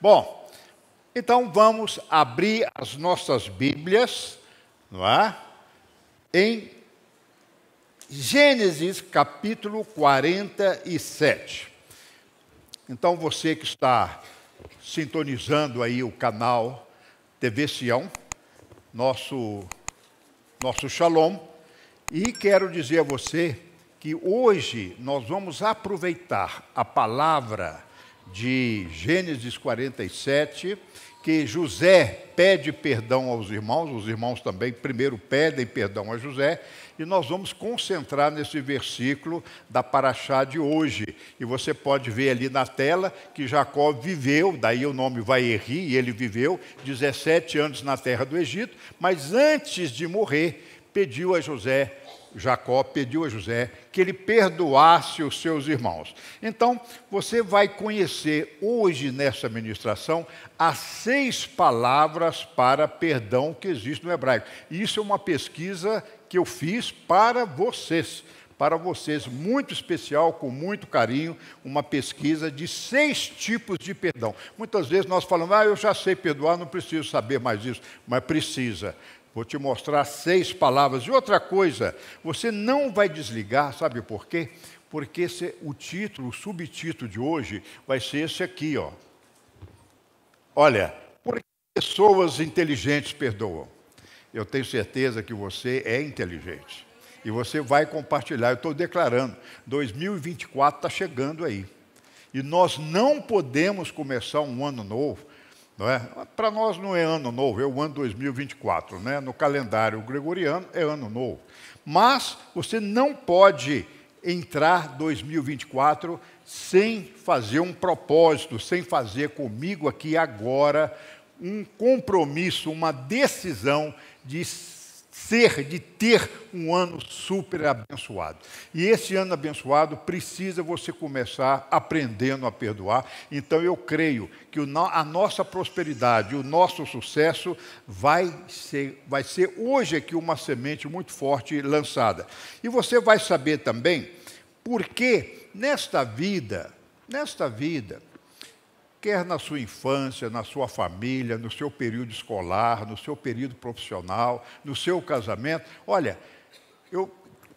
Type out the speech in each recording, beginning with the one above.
Bom, então vamos abrir as nossas Bíblias, não é? Em Gênesis capítulo 47. Então você que está sintonizando aí o canal TV Sião, nosso nosso Shalom, e quero dizer a você que hoje nós vamos aproveitar a palavra de Gênesis 47, que José pede perdão aos irmãos, os irmãos também primeiro pedem perdão a José, e nós vamos concentrar nesse versículo da Paraxá de hoje. E você pode ver ali na tela que Jacó viveu, daí o nome vai Erri, ele viveu 17 anos na terra do Egito, mas antes de morrer, pediu a José Jacó pediu a José que ele perdoasse os seus irmãos. Então, você vai conhecer hoje nessa ministração as seis palavras para perdão que existe no hebraico. Isso é uma pesquisa que eu fiz para vocês, para vocês, muito especial, com muito carinho, uma pesquisa de seis tipos de perdão. Muitas vezes nós falamos, ah, eu já sei perdoar, não preciso saber mais isso, mas precisa. Vou te mostrar seis palavras. E outra coisa, você não vai desligar, sabe por quê? Porque esse, o título, o subtítulo de hoje vai ser esse aqui, ó. Olha, por que pessoas inteligentes perdoam? Eu tenho certeza que você é inteligente. E você vai compartilhar. Eu estou declarando, 2024 está chegando aí. E nós não podemos começar um ano novo não é? Para nós não é ano novo, é o ano 2024. Né? No calendário gregoriano é ano novo. Mas você não pode entrar 2024 sem fazer um propósito, sem fazer comigo aqui agora um compromisso, uma decisão de ser, de ter um ano super abençoado. E esse ano abençoado precisa você começar aprendendo a perdoar. Então eu creio que a nossa prosperidade, o nosso sucesso vai ser, vai ser hoje aqui uma semente muito forte lançada. E você vai saber também por que nesta vida, nesta vida, quer na sua infância, na sua família, no seu período escolar, no seu período profissional, no seu casamento. Olha, eu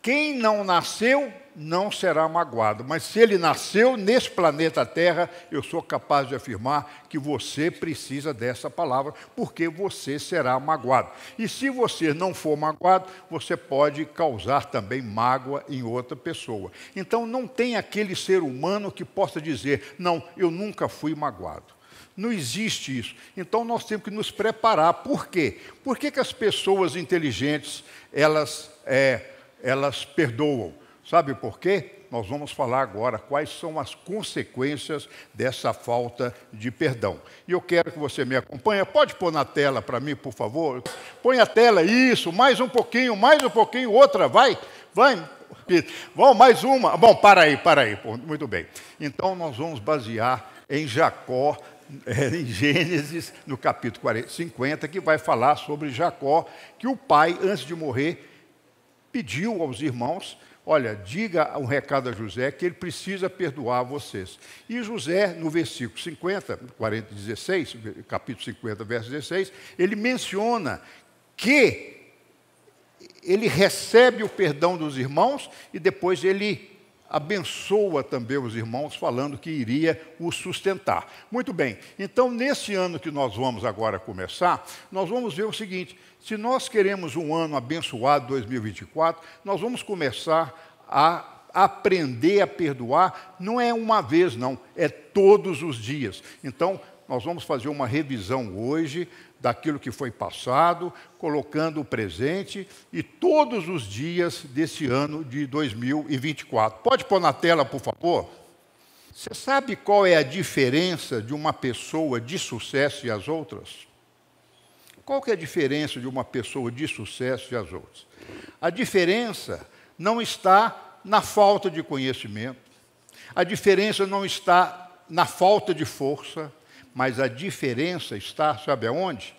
quem não nasceu não será magoado, mas se ele nasceu nesse planeta Terra, eu sou capaz de afirmar que você precisa dessa palavra, porque você será magoado. E se você não for magoado, você pode causar também mágoa em outra pessoa. Então não tem aquele ser humano que possa dizer: "Não, eu nunca fui magoado". Não existe isso. Então nós temos que nos preparar. Por quê? Por que, que as pessoas inteligentes, elas é, elas perdoam. Sabe por quê? Nós vamos falar agora quais são as consequências dessa falta de perdão. E eu quero que você me acompanhe. Pode pôr na tela para mim, por favor? Põe a tela, isso, mais um pouquinho, mais um pouquinho, outra, vai, vai. Vamos, mais uma. Bom, para aí, para aí. Muito bem. Então, nós vamos basear em Jacó, eh, em Gênesis, no capítulo 50, que vai falar sobre Jacó, que o pai, antes de morrer, pediu aos irmãos: Olha, diga um recado a José que ele precisa perdoar vocês. E José, no versículo 50, 40, 16, capítulo 50, verso 16, ele menciona que ele recebe o perdão dos irmãos e depois ele abençoa também os irmãos, falando que iria os sustentar. Muito bem, então nesse ano que nós vamos agora começar, nós vamos ver o seguinte: se nós queremos um ano abençoado 2024, nós vamos começar a aprender a perdoar, não é uma vez, não, é todos os dias. Então, nós vamos fazer uma revisão hoje daquilo que foi passado, colocando o presente e todos os dias desse ano de 2024. Pode pôr na tela, por favor? Você sabe qual é a diferença de uma pessoa de sucesso e as outras? Qual que é a diferença de uma pessoa de sucesso e as outras? A diferença não está na falta de conhecimento, a diferença não está na falta de força, mas a diferença está, sabe aonde?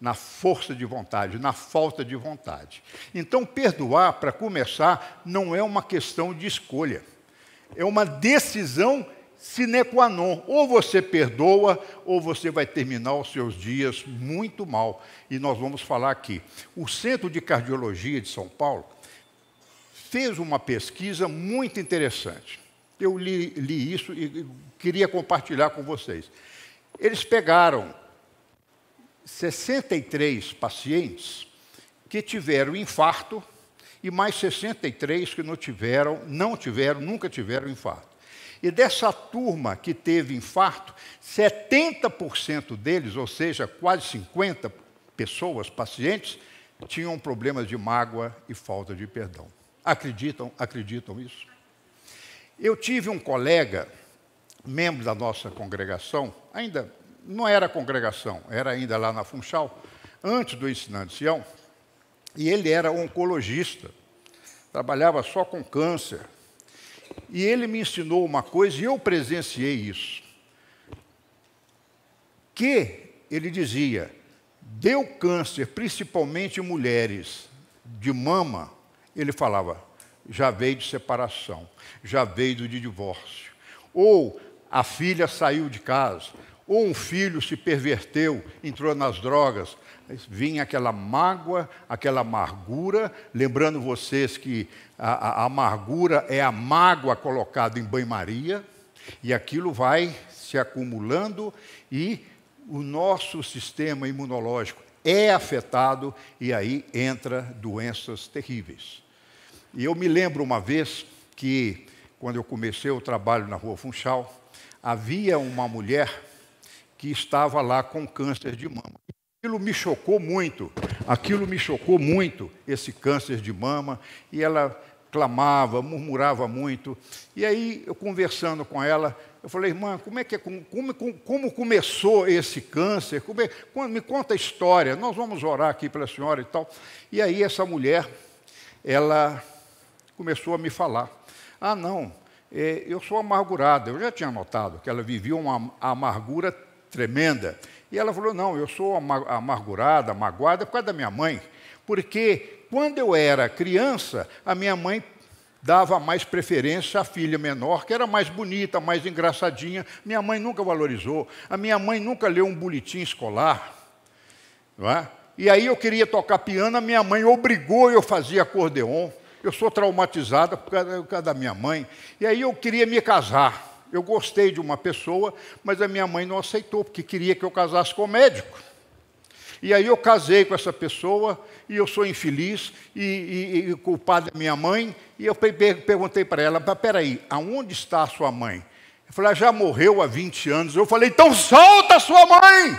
Na força de vontade, na falta de vontade. Então, perdoar, para começar, não é uma questão de escolha, é uma decisão sine qua non. Ou você perdoa, ou você vai terminar os seus dias muito mal. E nós vamos falar aqui. O Centro de Cardiologia de São Paulo fez uma pesquisa muito interessante. Eu li, li isso e queria compartilhar com vocês. Eles pegaram 63 pacientes que tiveram infarto e mais 63 que não tiveram, não tiveram, nunca tiveram infarto. E dessa turma que teve infarto, 70% deles, ou seja, quase 50 pessoas, pacientes, tinham problemas de mágoa e falta de perdão. Acreditam, acreditam isso? Eu tive um colega membro da nossa congregação, ainda não era congregação, era ainda lá na Funchal, antes do ensinante Sião, e ele era oncologista, trabalhava só com câncer. E ele me ensinou uma coisa e eu presenciei isso. Que ele dizia: deu câncer, principalmente em mulheres de mama, ele falava, já veio de separação, já veio de divórcio. Ou a filha saiu de casa, ou um filho se perverteu, entrou nas drogas, vinha aquela mágoa, aquela amargura, lembrando vocês que a, a amargura é a mágoa colocada em banho-maria, e aquilo vai se acumulando e o nosso sistema imunológico é afetado e aí entra doenças terríveis. E eu me lembro uma vez que quando eu comecei o trabalho na Rua Funchal, havia uma mulher que estava lá com câncer de mama. Aquilo me chocou muito, aquilo me chocou muito, esse câncer de mama, e ela clamava, murmurava muito. E aí, eu conversando com ela, eu falei, irmã, como é que é, como, como, como começou esse câncer? É, me conta a história, nós vamos orar aqui pela senhora e tal. E aí essa mulher, ela começou a me falar. Ah, não, é, eu sou amargurada. Eu já tinha notado que ela vivia uma amargura tremenda. E ela falou: Não, eu sou amargurada, magoada por causa da minha mãe. Porque quando eu era criança, a minha mãe dava mais preferência à filha menor, que era mais bonita, mais engraçadinha. Minha mãe nunca valorizou. A minha mãe nunca leu um boletim escolar. Não é? E aí eu queria tocar piano, a minha mãe obrigou eu fazer acordeon eu sou traumatizada por causa, por causa da minha mãe. E aí eu queria me casar. Eu gostei de uma pessoa, mas a minha mãe não aceitou, porque queria que eu casasse com o médico. E aí eu casei com essa pessoa e eu sou infeliz e, e, e culpado da minha mãe. E eu perguntei para ela, espera peraí, aonde está a sua mãe? Ela falou, ela já morreu há 20 anos. Eu falei, então solta a sua mãe!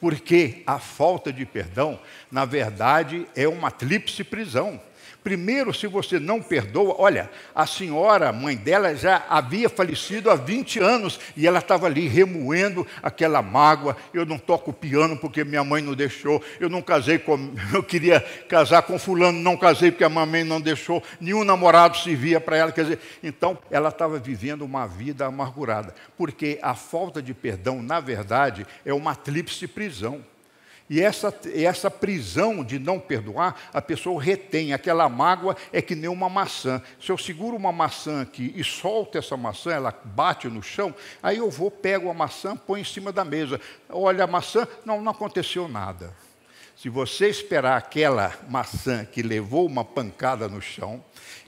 Porque a falta de perdão, na verdade, é uma tríplice prisão. Primeiro, se você não perdoa, olha, a senhora, a mãe dela, já havia falecido há 20 anos e ela estava ali remoendo aquela mágoa. Eu não toco piano porque minha mãe não deixou. Eu não casei com. Eu queria casar com Fulano, não casei porque a mamãe não deixou. Nenhum namorado servia para ela. Quer dizer, então ela estava vivendo uma vida amargurada, porque a falta de perdão, na verdade, é uma tríplice prisão. E essa, essa prisão de não perdoar, a pessoa retém. Aquela mágoa é que nem uma maçã. Se eu seguro uma maçã aqui e solto essa maçã, ela bate no chão, aí eu vou, pego a maçã, põe em cima da mesa. Olha a maçã, não, não aconteceu nada. Se você esperar aquela maçã que levou uma pancada no chão,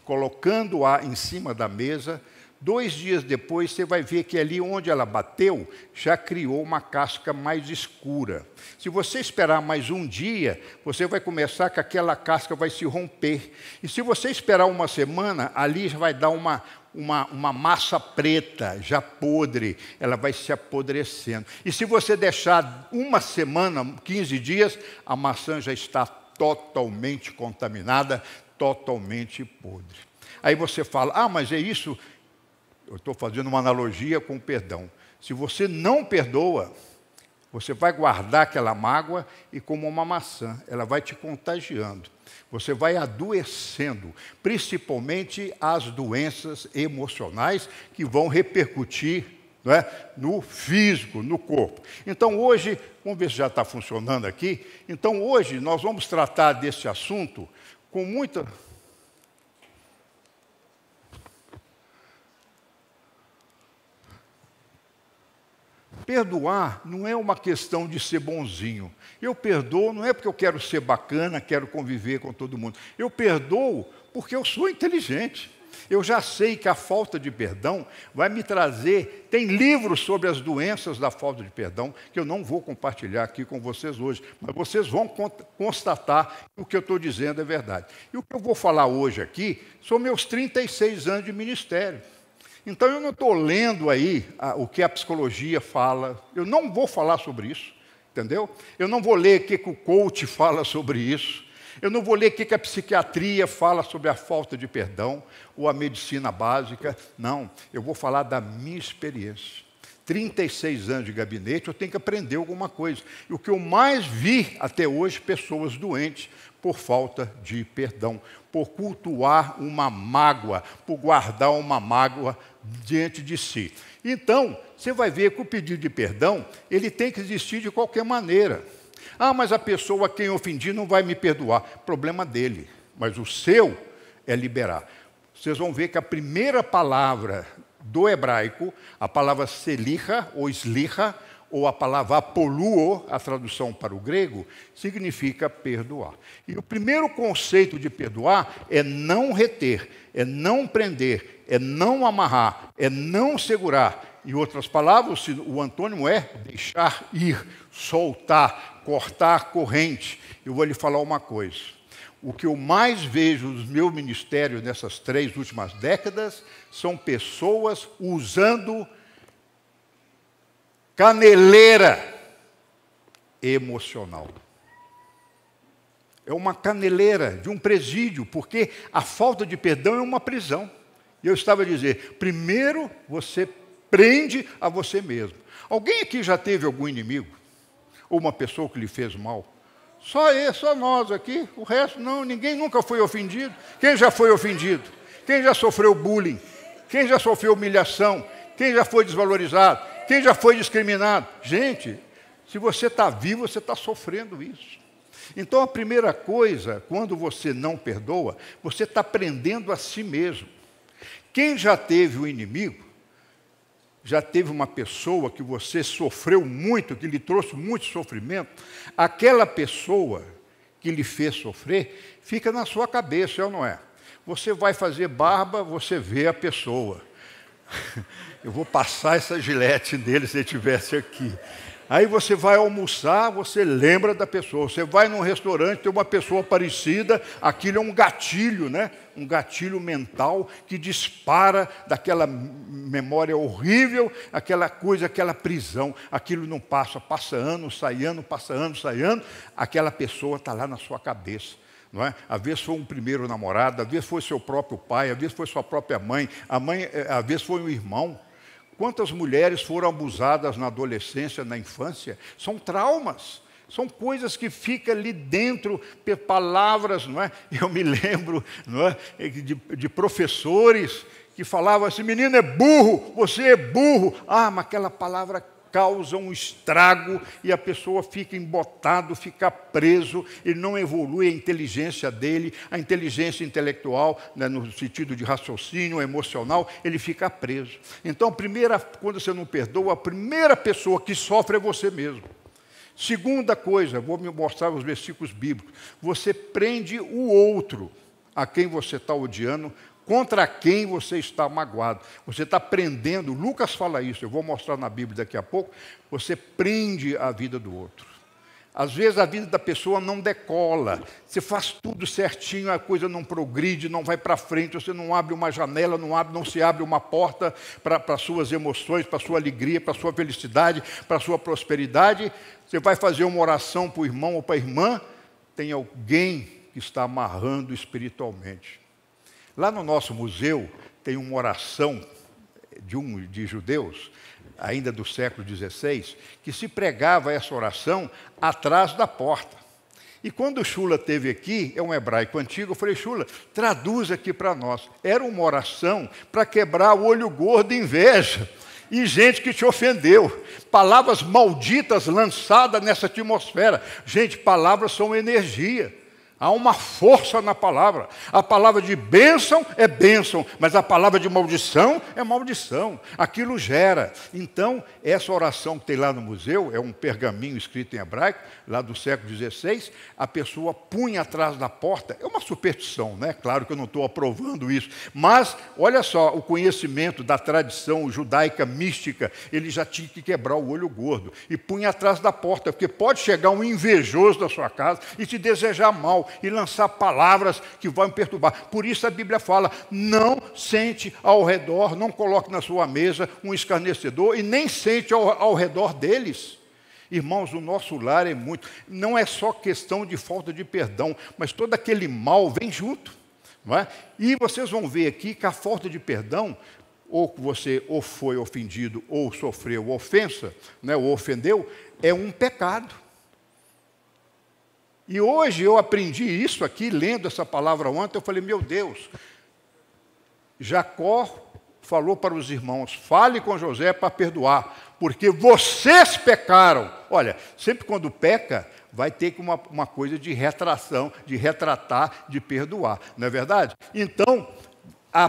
colocando-a em cima da mesa, Dois dias depois, você vai ver que ali onde ela bateu, já criou uma casca mais escura. Se você esperar mais um dia, você vai começar que aquela casca vai se romper. E se você esperar uma semana, ali já vai dar uma, uma, uma, massa preta, já podre, ela vai se apodrecendo. E se você deixar uma semana, 15 dias, a maçã já está totalmente contaminada, totalmente podre. Aí você fala: ah, mas é isso eu estou fazendo uma analogia com o perdão. Se você não perdoa, você vai guardar aquela mágoa e, como uma maçã, ela vai te contagiando. Você vai adoecendo, principalmente as doenças emocionais que vão repercutir é? no físico, no corpo. Então, hoje, vamos ver se já está funcionando aqui. Então, hoje, nós vamos tratar desse assunto com muita Perdoar não é uma questão de ser bonzinho. Eu perdoo não é porque eu quero ser bacana, quero conviver com todo mundo. Eu perdoo porque eu sou inteligente. Eu já sei que a falta de perdão vai me trazer. Tem livros sobre as doenças da falta de perdão que eu não vou compartilhar aqui com vocês hoje, mas vocês vão constatar que o que eu estou dizendo é verdade. E o que eu vou falar hoje aqui são meus 36 anos de ministério. Então eu não estou lendo aí a, ah, o que a psicologia fala, eu não vou falar sobre isso, entendeu? Eu não vou ler o que, que o coach fala sobre isso, eu não vou ler o que, que a psiquiatria fala sobre a falta de perdão ou a medicina básica, não. Eu vou falar da minha experiência. 36 anos de gabinete, eu tenho que aprender alguma coisa. E o que eu mais vi até hoje, pessoas doentes por falta de perdão, por cultuar uma mágoa, por guardar uma mágoa diante de si. Então, você vai ver que o pedido de perdão, ele tem que existir de qualquer maneira. Ah, mas a pessoa a quem ofendi não vai me perdoar. Problema dele. Mas o seu é liberar. Vocês vão ver que a primeira palavra do hebraico, a palavra selicha ou slicha, ou a palavra apoluo, a tradução para o grego, significa perdoar. E o primeiro conceito de perdoar é não reter, é não prender, é não amarrar, é não segurar. Em outras palavras, o antônimo é deixar ir, soltar, cortar a corrente. Eu vou lhe falar uma coisa. O que eu mais vejo nos meus ministérios nessas três últimas décadas são pessoas usando caneleira emocional. É uma caneleira de um presídio, porque a falta de perdão é uma prisão. E eu estava a dizer: primeiro você prende a você mesmo. Alguém aqui já teve algum inimigo? Ou uma pessoa que lhe fez mal? Só eu, só nós aqui, o resto não, ninguém nunca foi ofendido. Quem já foi ofendido? Quem já sofreu bullying? Quem já sofreu humilhação? Quem já foi desvalorizado? Quem já foi discriminado? Gente, se você está vivo, você está sofrendo isso. Então, a primeira coisa, quando você não perdoa, você está prendendo a si mesmo. Quem já teve um inimigo, já teve uma pessoa que você sofreu muito, que lhe trouxe muito sofrimento, aquela pessoa que lhe fez sofrer fica na sua cabeça, é ou não é? Você vai fazer barba, você vê a pessoa. Eu vou passar essa gilete nele se ele estivesse aqui. Aí você vai almoçar, você lembra da pessoa. Você vai num restaurante, tem uma pessoa parecida, aquilo é um gatilho, né? Um gatilho mental que dispara daquela memória horrível, aquela coisa, aquela prisão. Aquilo não passa, passa ano, sai ano, passa ano, sai ano. Aquela pessoa está lá na sua cabeça não é? Às vezes foi um primeiro namorado, às vezes foi seu próprio pai, às vezes foi sua própria mãe, a mãe, é, às vezes foi um irmão. Quantas mulheres foram abusadas na adolescência, na infância? São traumas. São coisas que ficam ali dentro, palavras, não é? Eu me lembro não é? é de, de professores que falavam assim: menino é burro, você é burro. Ah, mas aquela palavra causa um estrago e a pessoa fica embotado, fica preso, ele não evolui a inteligência dele, a inteligência intelectual, né, no sentido de raciocínio emocional, ele fica preso. Então, primeira, quando você não perdoa, a primeira pessoa que sofre é você mesmo. Segunda coisa, vou me mostrar os versículos bíblicos. Você prende o outro a quem você está odiando contra quem você está magoado. Você está prendendo, Lucas fala isso, eu vou mostrar na Bíblia daqui a pouco. Você prende a vida do outro. Às vezes a vida da pessoa não decola. Você faz tudo certinho, a coisa não progride, não vai para frente, você não abre uma janela, não, abre, não se abre uma porta para suas emoções, para sua alegria, para sua felicidade, para sua prosperidade. Você vai fazer uma oração para o irmão ou para a irmã, tem alguém que está amarrando espiritualmente. Lá no nosso museu tem uma oração de um de judeus, ainda do século XVI, que se pregava essa oração atrás da porta. E quando o Shula teve aqui, é um hebraico antigo, eu falei, Shula, traduz aqui para nós. Era uma oração para quebrar o olho gordo e inveja e gente que te ofendeu, palavras malditas lançadas nessa atmosfera. Gente, palavras são energia. Há uma força na palavra. A palavra de bênção é bênção, mas a palavra de maldição é maldição. Aquilo gera. Então, essa oração que tem lá no museu, é um pergaminho escrito em hebraico, lá do século XVI, a pessoa punha atrás da porta. É uma superstição, né? Claro que eu não estou aprovando isso. Mas, olha só, o conhecimento da tradição judaica mística, ele já tinha que quebrar o olho gordo. E punha atrás da porta, porque pode chegar um invejoso da sua casa e te desejar mal e lançar palavras que vão perturbar. Por isso a Bíblia fala: não sente ao redor, não coloque na sua mesa um escarnecedor e nem sente ao, ao redor deles. Irmãos, o nosso lar é muito. Não é só questão de falta de perdão, mas todo aquele mal vem junto. Não é? E vocês vão ver aqui que a falta de perdão, ou você ou foi ofendido, ou sofreu ofensa, né, ou ofendeu, é um pecado. E hoje eu aprendi isso aqui, lendo essa palavra ontem, eu falei, meu Deus, Jacó falou para os irmãos: fale com José para perdoar, porque vocês pecaram. Olha, sempre quando peca, vai ter uma, uma coisa de retração, de retratar, de perdoar, não é verdade? Então, a,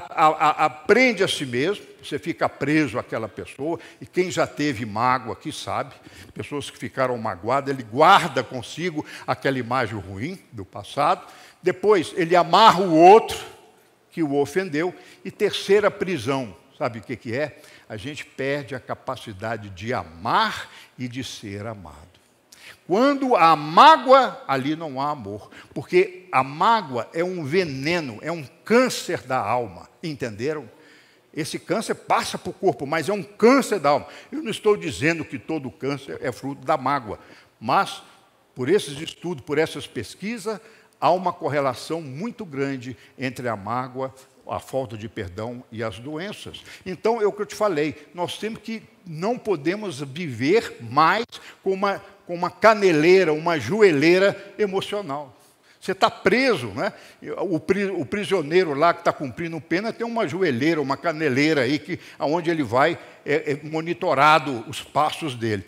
a, aprende a si mesmo, você fica preso àquela pessoa, e quem já teve mágoa aqui sabe, pessoas que ficaram magoadas, ele guarda consigo aquela imagem ruim do passado, depois ele amarra o outro que o ofendeu, e terceira prisão, sabe o que, que é? A gente perde a capacidade de amar e de ser amado. Quando há mágoa, ali não há amor, porque a mágoa é um veneno, é um câncer da alma, entenderam? Esse câncer passa para o corpo, mas é um câncer da alma. Eu não estou dizendo que todo câncer é fruto da mágoa, mas por esses estudos, por essas pesquisas, há uma correlação muito grande entre a mágoa a falta de perdão e as doenças. Então, é o que eu te falei, nós temos que, não podemos viver mais com uma, com uma caneleira, uma joelheira emocional. Você está preso, né? O, pri, o prisioneiro lá que está cumprindo pena tem uma joelheira, uma caneleira aí, que aonde ele vai é, é monitorado os passos dele.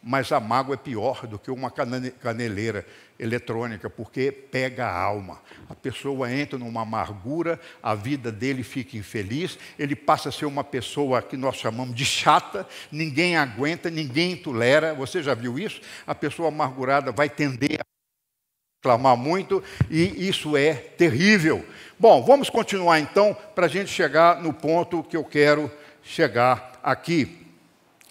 Mas a mágoa é pior do que uma caneleira eletrônica, porque pega a alma. A pessoa entra numa amargura, a vida dele fica infeliz, ele passa a ser uma pessoa que nós chamamos de chata, ninguém aguenta, ninguém tolera. Você já viu isso? A pessoa amargurada vai tender a reclamar muito e isso é terrível. Bom, vamos continuar então para a gente chegar no ponto que eu quero chegar aqui.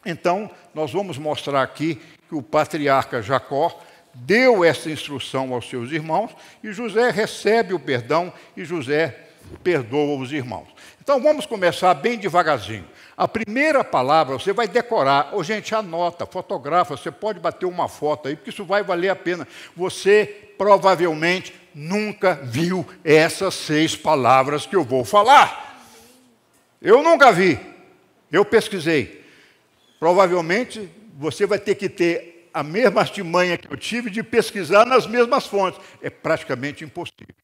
Então, nós vamos mostrar aqui que o patriarca Jacó deu essa instrução aos seus irmãos e José recebe o perdão e José perdoa os irmãos. Então vamos começar bem devagarzinho. A primeira palavra você vai decorar. ou oh, gente, anota, fotografa, você pode bater uma foto aí, porque isso vai valer a pena. Você provavelmente nunca viu essas seis palavras que eu vou falar. Eu nunca vi. Eu pesquisei. Provavelmente você vai ter que ter a mesma artimanha que eu tive de pesquisar nas mesmas fontes. É praticamente impossível.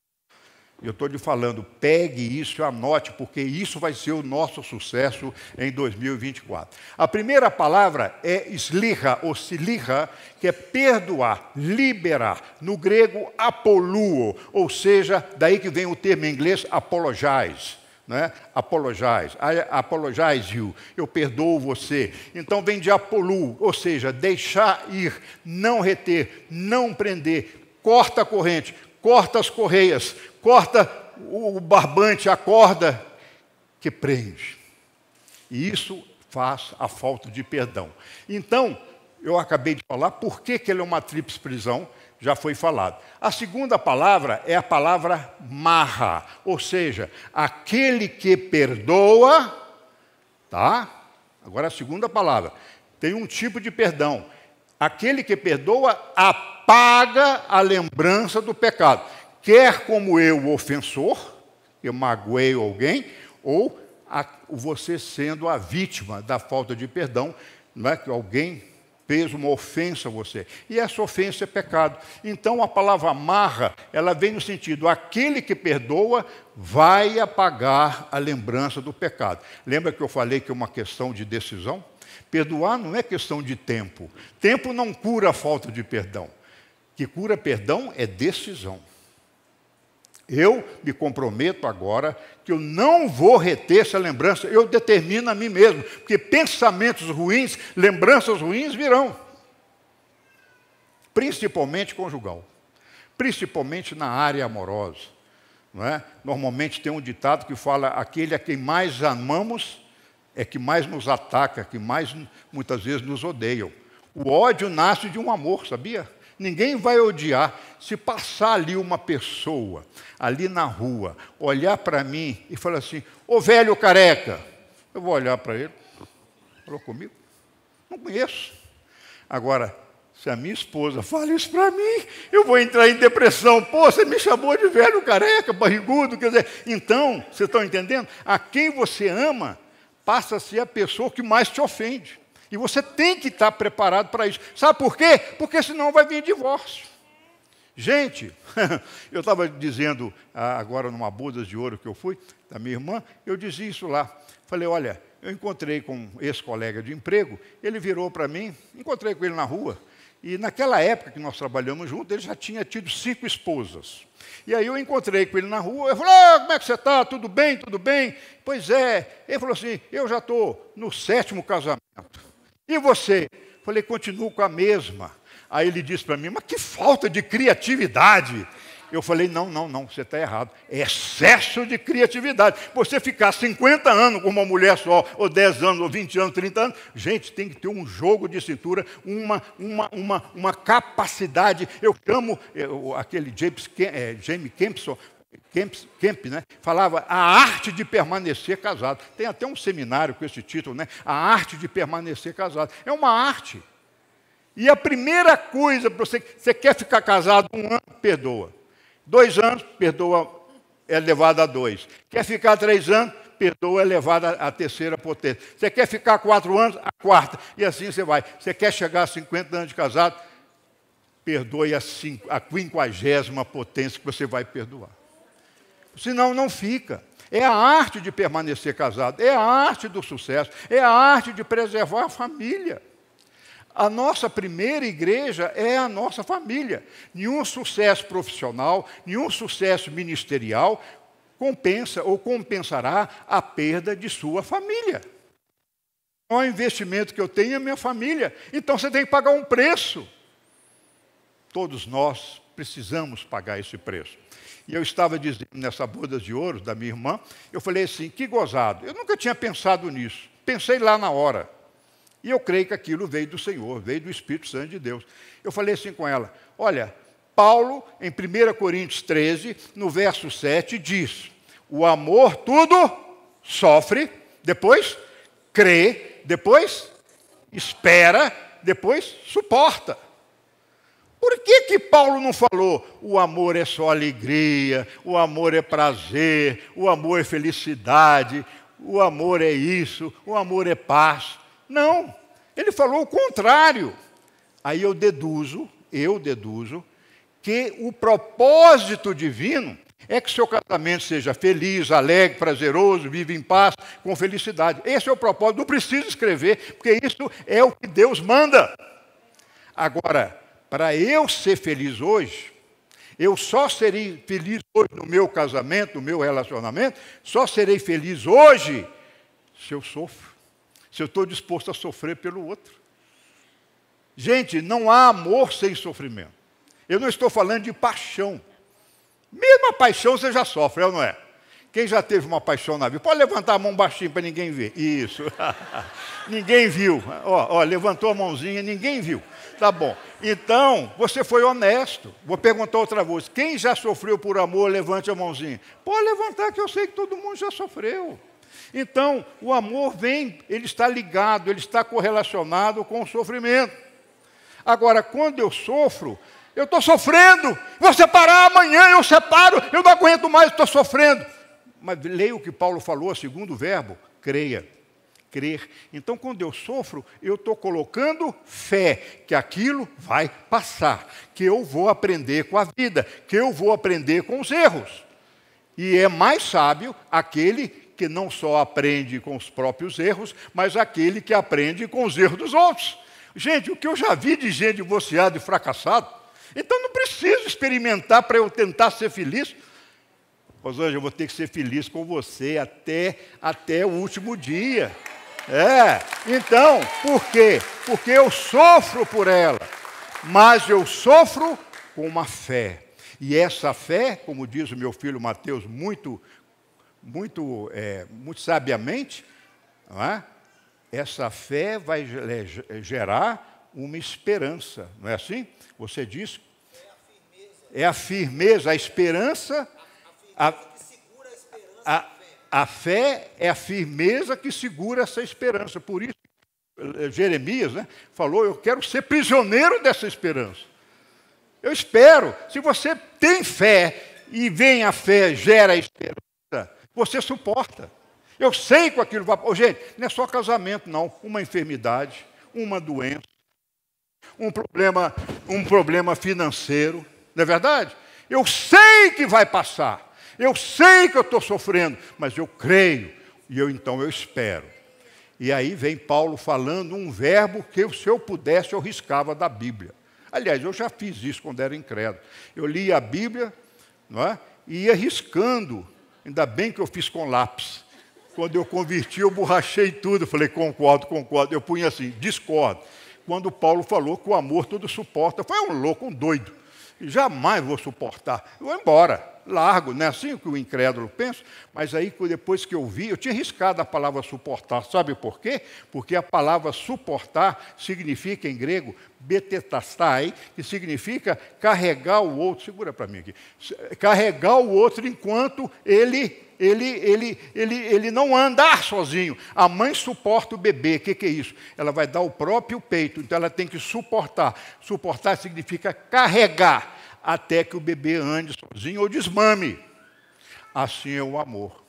Eu estou lhe falando, pegue isso, anote, porque isso vai ser o nosso sucesso em 2024. A primeira palavra é slirra ou silirra, que é perdoar, liberar. No grego, apoluo, ou seja, daí que vem o termo em inglês apologize né? apologais, apologais you, eu perdoo você. Então vem de apolu, ou seja, deixar ir, não reter, não prender, corta a corrente, corta as correias, corta o barbante, a corda que prende. E isso faz a falta de perdão. Então, eu acabei de falar por que, que ele é uma trips prisão, já foi falado. A segunda palavra é a palavra marra, ou seja, aquele que perdoa, tá? Agora a segunda palavra. Tem um tipo de perdão. Aquele que perdoa apaga a lembrança do pecado, quer como eu, ofensor, eu magoei alguém, ou a, você sendo a vítima da falta de perdão, não é que alguém fez uma ofensa a você. E essa ofensa é pecado. Então a palavra amarra, ela vem no sentido: aquele que perdoa vai apagar a lembrança do pecado. Lembra que eu falei que é uma questão de decisão? Perdoar não é questão de tempo. Tempo não cura a falta de perdão. Que cura perdão é decisão. Eu me comprometo agora que eu não vou reter essa lembrança, eu determino a mim mesmo, porque pensamentos ruins, lembranças ruins virão. Principalmente conjugal, principalmente na área amorosa. Não é? Normalmente tem um ditado que fala: aquele a quem mais amamos é que mais nos ataca, que mais muitas vezes nos odeiam. O ódio nasce de um amor, sabia? Ninguém vai odiar. Se passar ali uma pessoa, ali na rua, olhar para mim e falar assim: Ô velho careca, eu vou olhar para ele. Falou comigo? Não conheço. Agora, se a minha esposa fala isso para mim, eu vou entrar em depressão. Pô, você me chamou de velho careca, barrigudo, quer dizer. Então, vocês estão entendendo? A quem você ama passa a ser a pessoa que mais te ofende. E você tem que estar preparado para isso. Sabe por quê? Porque senão vai vir divórcio. Gente, eu estava dizendo ah, agora numa bodas de ouro que eu fui, da minha irmã, eu dizia isso lá. Falei, olha, eu encontrei com um ex-colega de emprego, ele virou para mim, encontrei com ele na rua, e naquela época que nós trabalhamos juntos, ele já tinha tido cinco esposas. E aí eu encontrei com ele na rua, eu falei, ah, como é que você está? Tudo bem, tudo bem? Pois é. Ele falou assim, eu já estou no sétimo casamento. E você? Falei, continuo com a mesma. Aí ele disse para mim, mas que falta de criatividade. Eu falei, não, não, não, você está errado. É excesso de criatividade. Você ficar 50 anos com uma mulher só, ou 10 anos, ou 20 anos, 30 anos, gente, tem que ter um jogo de cintura, uma, uma, uma, uma capacidade. Eu chamo eu, aquele James, é, Jamie Kempson Kemp, Kemp né, falava a arte de permanecer casado. Tem até um seminário com esse título, né? A arte de permanecer casado. É uma arte. E a primeira coisa para você, você quer ficar casado um ano, perdoa. Dois anos, perdoa é levado a dois. Quer ficar três anos, perdoa é levado à terceira potência. Você quer ficar quatro anos, a quarta. E assim você vai. Você quer chegar a 50 anos de casado, perdoe a, cinco, a quinquagésima potência que você vai perdoar. Senão não fica. É a arte de permanecer casado, é a arte do sucesso, é a arte de preservar a família. A nossa primeira igreja é a nossa família. Nenhum sucesso profissional, nenhum sucesso ministerial compensa ou compensará a perda de sua família. O é investimento que eu tenho é minha família. Então você tem que pagar um preço. Todos nós precisamos pagar esse preço. E eu estava dizendo nessa boda de ouro da minha irmã, eu falei assim, que gozado. Eu nunca tinha pensado nisso. Pensei lá na hora. E eu creio que aquilo veio do Senhor, veio do Espírito Santo de Deus. Eu falei assim com ela: olha, Paulo, em 1 Coríntios 13, no verso 7, diz: o amor tudo sofre, depois crê, depois espera, depois suporta. Por que, que Paulo não falou o amor é só alegria, o amor é prazer, o amor é felicidade, o amor é isso, o amor é paz? Não, ele falou o contrário. Aí eu deduzo, eu deduzo, que o propósito divino é que seu casamento seja feliz, alegre, prazeroso, viva em paz, com felicidade. Esse é o propósito, não preciso escrever, porque isso é o que Deus manda. Agora, para eu ser feliz hoje, eu só serei feliz hoje no meu casamento, no meu relacionamento, só serei feliz hoje se eu sofro, se eu estou disposto a sofrer pelo outro. Gente, não há amor sem sofrimento. Eu não estou falando de paixão. Mesmo a paixão você já sofre, é ou não é? Quem já teve uma paixão na vida? Pode levantar a mão baixinho para ninguém ver. Isso. ninguém viu. Ó, ó, levantou a mãozinha, ninguém viu. Tá bom. Então, você foi honesto. Vou perguntar outra vez. Quem já sofreu por amor, levante a mãozinha. Pode levantar, que eu sei que todo mundo já sofreu. Então, o amor vem, ele está ligado, ele está correlacionado com o sofrimento. Agora, quando eu sofro, eu estou sofrendo. Vou separar amanhã, eu separo, eu não aguento mais, estou sofrendo. Mas leia o que Paulo falou, segundo o verbo, creia. Crer. Então, quando eu sofro, eu estou colocando fé que aquilo vai passar, que eu vou aprender com a vida, que eu vou aprender com os erros. E é mais sábio aquele que não só aprende com os próprios erros, mas aquele que aprende com os erros dos outros. Gente, o que eu já vi de gente divorciada e fracassado, então não preciso experimentar para eu tentar ser feliz. Rosângela, eu vou ter que ser feliz com você até, até o último dia. É, então, por quê? Porque eu sofro por ela, mas eu sofro com uma fé. E essa fé, como diz o meu filho Mateus muito, muito, é, muito sabiamente, é? essa fé vai é, é, gerar uma esperança, não é assim? Você diz? É a firmeza, é a, firmeza, a esperança a, a, a fé é a firmeza que segura essa esperança. Por isso, eh, Jeremias né, falou: Eu quero ser prisioneiro dessa esperança. Eu espero. Se você tem fé e vem a fé, gera a esperança, você suporta. Eu sei que aquilo vai. Oh, gente, não é só casamento, não. Uma enfermidade, uma doença, um problema, um problema financeiro. Não é verdade? Eu sei que vai passar. Eu sei que eu estou sofrendo, mas eu creio e eu então eu espero. E aí vem Paulo falando um verbo que se eu pudesse eu riscava da Bíblia. Aliás, eu já fiz isso quando era incrédulo. Eu lia a Bíblia, não é? E ia riscando. Ainda bem que eu fiz com lápis. Quando eu converti, eu borrachei tudo. falei, concordo, concordo. Eu punha assim, discordo. Quando Paulo falou que o amor todo suporta, foi um louco, um doido. Jamais vou suportar. Eu vou embora largo, não é assim que o incrédulo pensa, mas aí depois que eu vi, eu tinha riscado a palavra suportar, sabe por quê? Porque a palavra suportar significa em grego betetastai, que significa carregar o outro, segura para mim aqui, carregar o outro enquanto ele ele, ele, ele, ele não andar sozinho. A mãe suporta o bebê. O que, que, é isso? Ela vai dar o próprio peito, então ela tem que suportar. Suportar significa carregar até que o bebê ande sozinho ou desmame. Assim é o amor.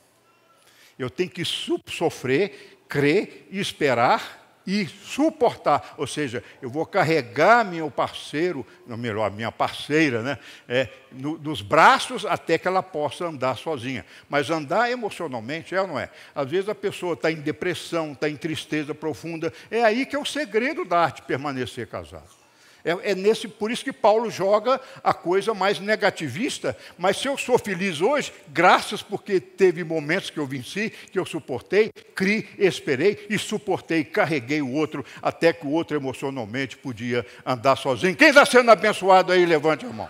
Eu tenho que sofrer, crer, esperar e suportar. Ou seja, eu vou carregar meu parceiro, ou melhor, minha parceira, né? É, no, nos braços até que ela possa andar sozinha. Mas andar emocionalmente é ou não é? Às vezes a pessoa está em depressão, está em tristeza profunda. É aí que é o segredo da arte permanecer casado. É, é nesse, por isso que Paulo joga a coisa mais negativista. Mas se eu sou feliz hoje, graças porque teve momentos que eu venci, que eu suportei, criei, esperei e suportei, carreguei o outro até que o outro emocionalmente podia andar sozinho. Quem está sendo abençoado aí, levante a mão.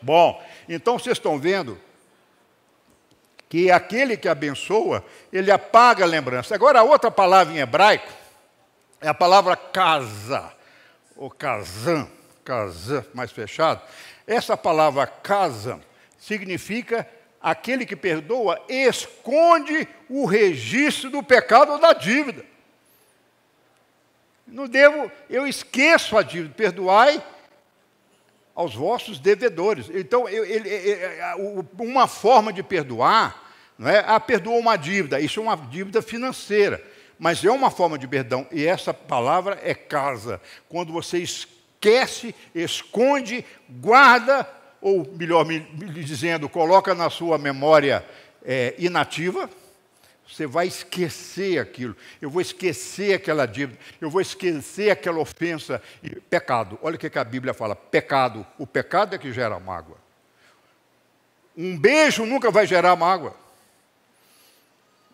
Bom, então vocês estão vendo que aquele que abençoa, ele apaga a lembrança. Agora, a outra palavra em hebraico é a palavra casa ou Kazan, Kazan mais fechado, essa palavra Kazan significa aquele que perdoa esconde o registro do pecado ou da dívida. Não devo, eu esqueço a dívida, perdoai aos vossos devedores. Então, ele, ele, é, é, é, uma forma de perdoar, não é? Ah, perdoou uma dívida, isso é uma dívida financeira. Mas é uma forma de perdão, e essa palavra é casa. Quando você esquece, esconde, guarda, ou melhor me, me dizendo, coloca na sua memória é, inativa, você vai esquecer aquilo. Eu vou esquecer aquela dívida. Eu vou esquecer aquela ofensa. E pecado. Olha o que a Bíblia fala: pecado. O pecado é que gera mágoa. Um beijo nunca vai gerar mágoa.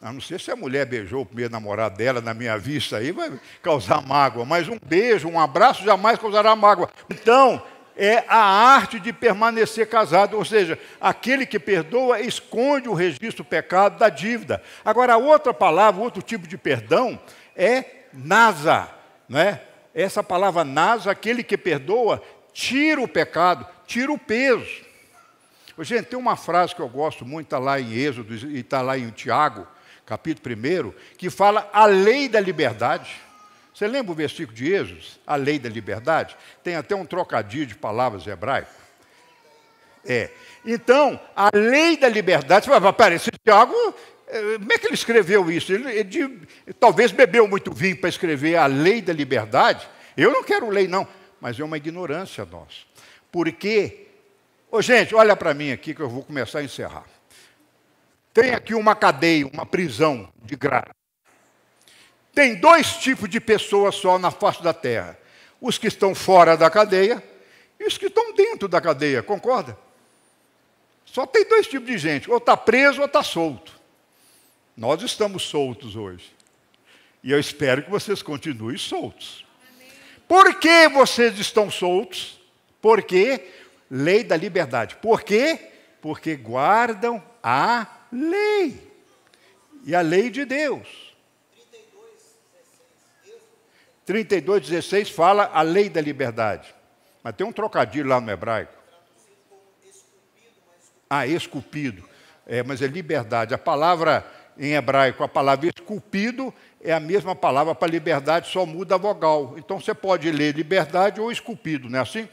A não ser se a mulher beijou o primeiro namorado dela na minha vista, aí vai causar mágoa. Mas um beijo, um abraço jamais causará mágoa. Então, é a arte de permanecer casado, ou seja, aquele que perdoa esconde o registro pecado da dívida. Agora, outra palavra, outro tipo de perdão é nasa, né? Essa palavra nasa, aquele que perdoa, tira o pecado, tira o peso. Gente, tem uma frase que eu gosto muito, está lá em Êxodo e está lá em Tiago, capítulo 1, que fala a lei da liberdade. Você lembra o versículo de Êxodo? A lei da liberdade? Tem até um trocadilho de palavras hebraico. É. Então, a lei da liberdade. Você vai, peraí, esse Tiago, eh, como é que ele escreveu isso? Ele, ele talvez bebeu muito vinho para escrever a lei da liberdade. Eu não quero lei, não. Mas é uma ignorância nossa. Porque, oh, gente, olha para mim aqui que eu vou começar a encerrar. Tem aqui uma cadeia, uma prisão de graça. Tem dois tipos de pessoas só na face da terra: os que estão fora da cadeia e os que estão dentro da cadeia, concorda? Só tem dois tipos de gente: ou está preso ou está solto. Nós estamos soltos hoje. E eu espero que vocês continuem soltos. Por que vocês estão soltos? Porque lei da liberdade. Por quê? Porque guardam a lei. E a lei de Deus. 16 fala a lei da liberdade. Mas tem um trocadilho lá no hebraico. Ah, esculpido. É, mas é liberdade. A palavra em hebraico, a palavra esculpido é a mesma palavra para liberdade, só muda a vogal. Então você pode ler liberdade ou esculpido, não é assim?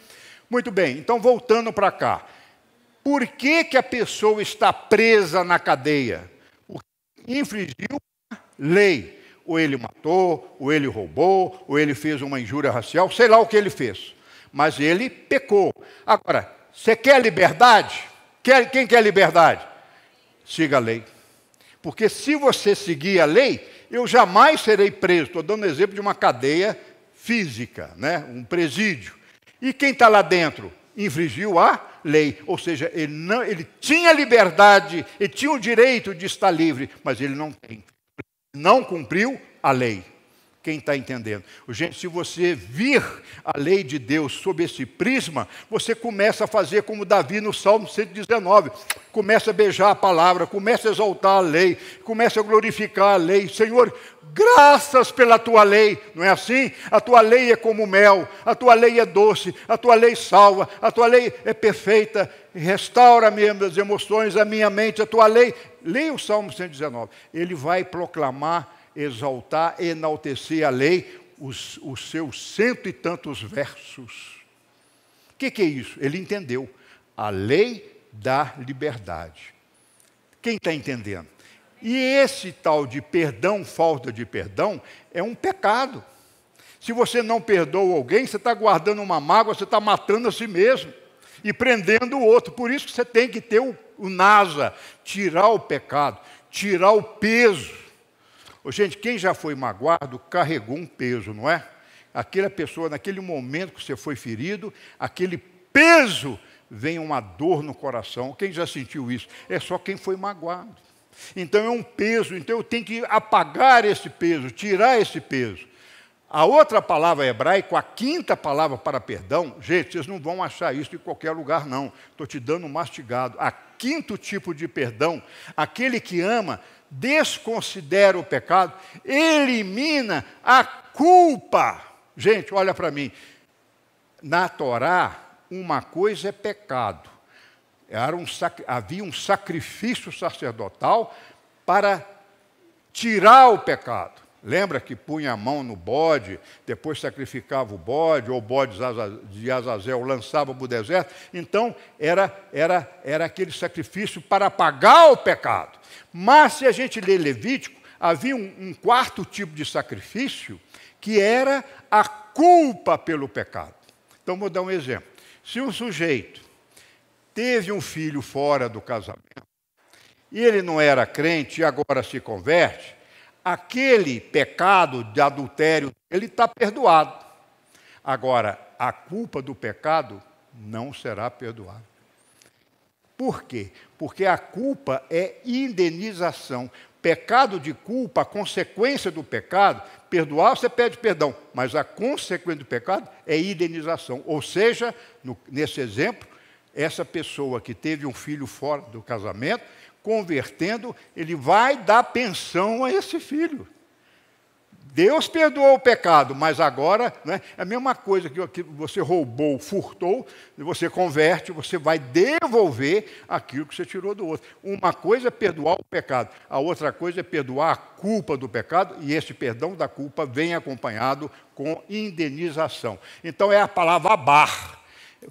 Muito bem, então voltando para cá. Por que, que a pessoa está presa na cadeia? Porque infringiu a lei. Ou ele matou, ou ele roubou, ou ele fez uma injúria racial, sei lá o que ele fez. Mas ele pecou. Agora, você quer liberdade? Quer, quem quer liberdade? Siga a lei. Porque se você seguir a lei, eu jamais serei preso. Estou dando exemplo de uma cadeia física, né? um presídio. E quem está lá dentro? Infringiu a lei. Ou seja, ele, não, ele tinha liberdade, ele tinha o direito de estar livre, mas ele não tem. Não cumpriu a lei. Quem está entendendo? Gente, se você vir a lei de Deus sob esse prisma, você começa a fazer como Davi no Salmo 119. Começa a beijar a palavra, começa a exaltar a lei, começa a glorificar a lei. Senhor, graças pela tua lei, não é assim? A tua lei é como mel, a tua lei é doce, a tua lei salva, a tua lei é perfeita, restaura minhas emoções, a minha mente, a tua lei. Leia o Salmo 119. Ele vai proclamar, exaltar, enaltecer a lei, os, os seus cento e tantos versos. O que, que é isso? Ele entendeu. A lei dá liberdade. Quem está entendendo? E esse tal de perdão, falta de perdão, é um pecado. Se você não perdoa alguém, você está guardando uma mágoa, você está matando a si mesmo e prendendo o outro. Por isso que você tem que ter o, o NASA, tirar o pecado, tirar o peso. Ô, gente, quem já foi magoado carregou um peso, não é? Aquela pessoa, naquele momento que você foi ferido, aquele peso vem uma dor no coração. Quem já sentiu isso? É só quem foi magoado. Então é um peso, então eu tenho que apagar esse peso, tirar esse peso. A outra palavra hebraica, a quinta palavra para perdão, gente, vocês não vão achar isso em qualquer lugar, não. Estou te dando um mastigado. A quinto tipo de perdão, aquele que ama, desconsidera o pecado, elimina a culpa. Gente, olha para mim. Na Torá, uma coisa é pecado, um havia um sacrifício sacerdotal para tirar o pecado. Lembra que punha a mão no bode, depois sacrificava o bode, ou o bode de Azazel lançava para o deserto? Então, era, era, era aquele sacrifício para apagar o pecado. Mas, se a gente lê Levítico, havia um, um quarto tipo de sacrifício, que era a culpa pelo pecado. Então, vou dar um exemplo. Se um sujeito teve um filho fora do casamento, e ele não era crente e agora se converte, aquele pecado de adultério, ele está perdoado. Agora, a culpa do pecado não será perdoada. Por quê? Porque a culpa é indenização. Pecado de culpa, a consequência do pecado, perdoar você pede perdão, mas a consequência do pecado é indenização. Ou seja, no, nesse exemplo, essa pessoa que teve um filho fora do casamento, convertendo, ele vai dar pensão a esse filho. Deus perdoou o pecado, mas agora né, é a mesma coisa que, você roubou, furtou, você converte, você vai devolver aquilo que você tirou do outro. Uma coisa é perdoar o pecado, a outra coisa é perdoar a culpa do pecado, e esse perdão da culpa vem acompanhado com indenização. Então é a palavra bar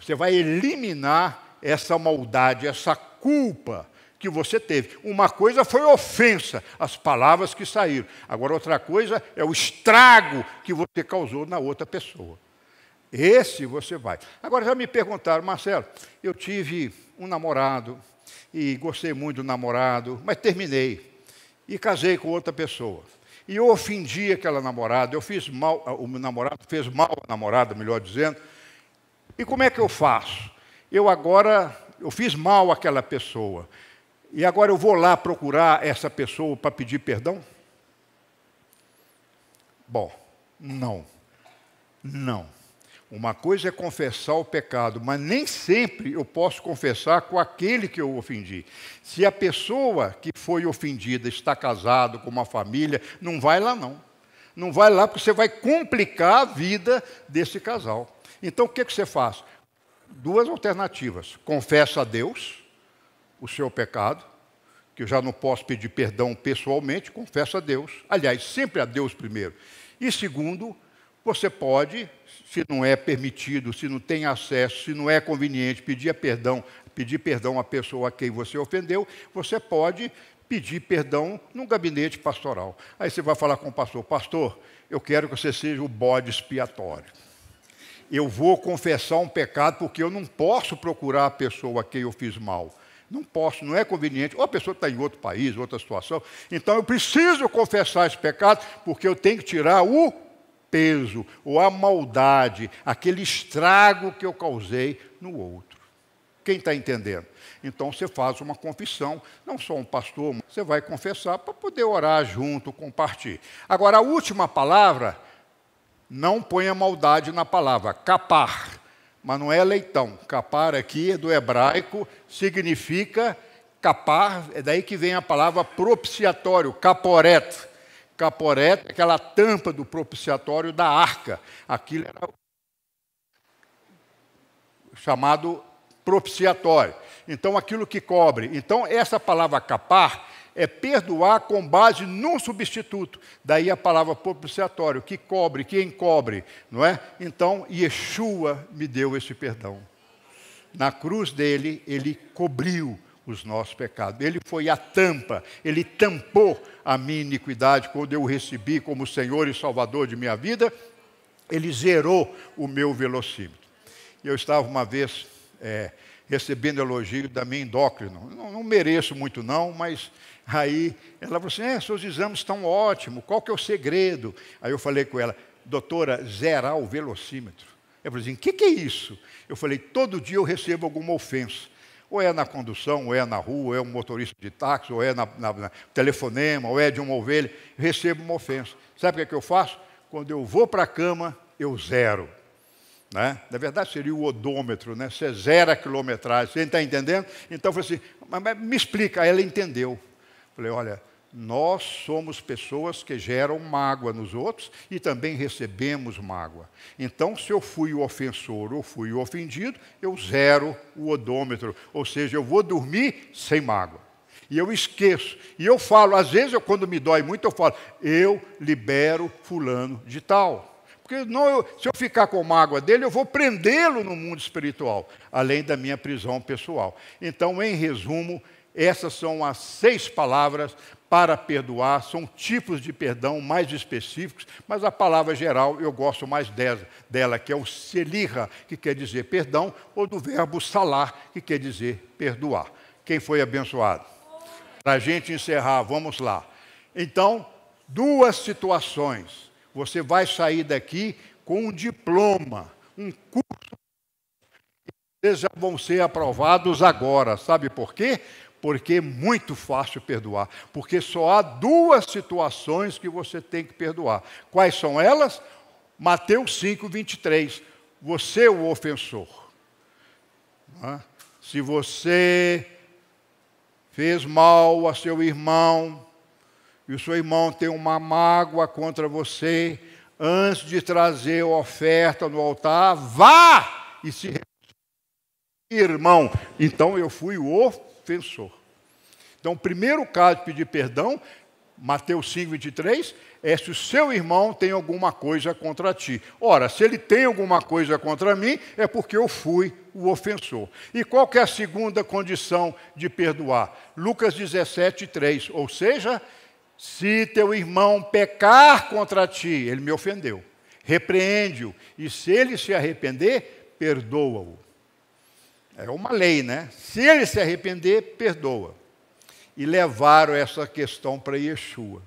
você vai eliminar essa maldade, essa culpa que você teve. Uma coisa foi ofensa, as palavras que saíram. Agora, outra coisa é o estrago que você causou na outra pessoa. Esse você vai. Agora, já me perguntaram, Marcelo, eu tive um namorado e gostei muito do namorado, mas terminei e casei com outra pessoa. E eu ofendi aquela namorada, eu fiz mal, o meu namorado fez mal à namorada, melhor dizendo, e como é que eu faço? Eu agora, eu fiz mal àquela pessoa. E agora eu vou lá procurar essa pessoa para pedir perdão? Bom, não. Não. Uma coisa é confessar o pecado, mas nem sempre eu posso confessar com aquele que eu ofendi. Se a pessoa que foi ofendida está casado com uma família, não vai lá não. Não vai lá porque você vai complicar a vida desse casal. Então, o que, que você faz? Duas alternativas. Confessa a Deus o seu pecado, que eu já não posso pedir perdão pessoalmente, confessa a Deus. Aliás, sempre a Deus primeiro. E segundo, você pode, se não é permitido, se não tem acesso, se não é conveniente pedir perdão, pedir perdão à pessoa a quem você ofendeu, você pode pedir perdão num gabinete pastoral. Aí você vai falar com o pastor: "Pastor, eu quero que você seja o bode expiatório." eu vou confessar um pecado porque eu não posso procurar a pessoa a quem eu fiz mal. Não posso, não é conveniente. Ou a pessoa está em outro país, outra situação. Então eu preciso confessar esse pecado porque eu tenho que tirar o peso ou a maldade, aquele estrago que eu causei no outro. Quem está entendendo? Então você faz uma confissão, não só um pastor, você vai confessar para poder orar junto, compartilhar. Agora, a última palavra não ponha maldade na palavra, capar. Mas não é leitão. Capar aqui, do hebraico, significa capar, é daí que vem a palavra propiciatório, caporet. Caporet, é aquela tampa do propiciatório da arca. Aquilo era chamado propiciatório. Então, aquilo que cobre. Então, essa palavra capar é perdoar com base num substituto. Daí a palavra propiciatório, que cobre, que encobre, não é? Então, Yeshua me deu esse perdão. Na cruz dele, ele cobriu os nossos pecados. Ele foi a tampa, ele tampou a minha iniquidade quando eu o recebi como Senhor e Salvador de minha vida. Ele zerou o meu velocímetro. Eu estava uma vez é, recebendo elogio da minha endócrina. Não, não mereço muito não, mas Aí ela falou assim: é, seus exames estão ótimos, qual que é o segredo? Aí eu falei com ela, doutora, zerar o velocímetro. Ela falou assim: o que, que é isso? Eu falei: todo dia eu recebo alguma ofensa ou é na condução, ou é na rua, ou é um motorista de táxi, ou é na, na, na telefonema, ou é de uma ovelha, recebo uma ofensa. Sabe o que, é que eu faço? Quando eu vou para a cama, eu zero. Né? Na verdade, seria o odômetro, né? você zera a quilometragem. Você está entendendo? Então, eu falei assim, mas, mas me explica. Aí ela entendeu. Falei, olha, nós somos pessoas que geram mágoa nos outros e também recebemos mágoa. Então, se eu fui o ofensor ou fui o ofendido, eu zero o odômetro, ou seja, eu vou dormir sem mágoa. E eu esqueço. E eu falo, às vezes, eu, quando me dói muito, eu falo, eu libero fulano de tal. Porque não, eu, se eu ficar com mágoa dele, eu vou prendê-lo no mundo espiritual, além da minha prisão pessoal. Então, em resumo, essas são as seis palavras para perdoar, são tipos de perdão mais específicos, mas a palavra geral eu gosto mais dela, que é o selirra, que quer dizer perdão, ou do verbo salar, que quer dizer perdoar. Quem foi abençoado? Para a gente encerrar, vamos lá. Então, duas situações. Você vai sair daqui com um diploma, um curso. Eles já vão ser aprovados agora. Sabe por quê? porque é muito fácil perdoar, porque só há duas situações que você tem que perdoar. Quais são elas? Mateus 5, 23. Você é o ofensor. É? Se você fez mal a seu irmão, e o seu irmão tem uma mágoa contra você, antes de trazer a oferta no altar, vá e se irmão. Então eu fui o ofensor. Então, o primeiro caso de pedir perdão, Mateus 5, 23, é se o seu irmão tem alguma coisa contra ti. Ora, se ele tem alguma coisa contra mim, é porque eu fui o ofensor. E qual é a segunda condição de perdoar? Lucas 17, 3, ou seja, se teu irmão pecar contra ti, ele me ofendeu, repreende-o, e se ele se arrepender, perdoa-o. É uma lei, né? Se ele se arrepender, perdoa. E levaram essa questão para Yeshua.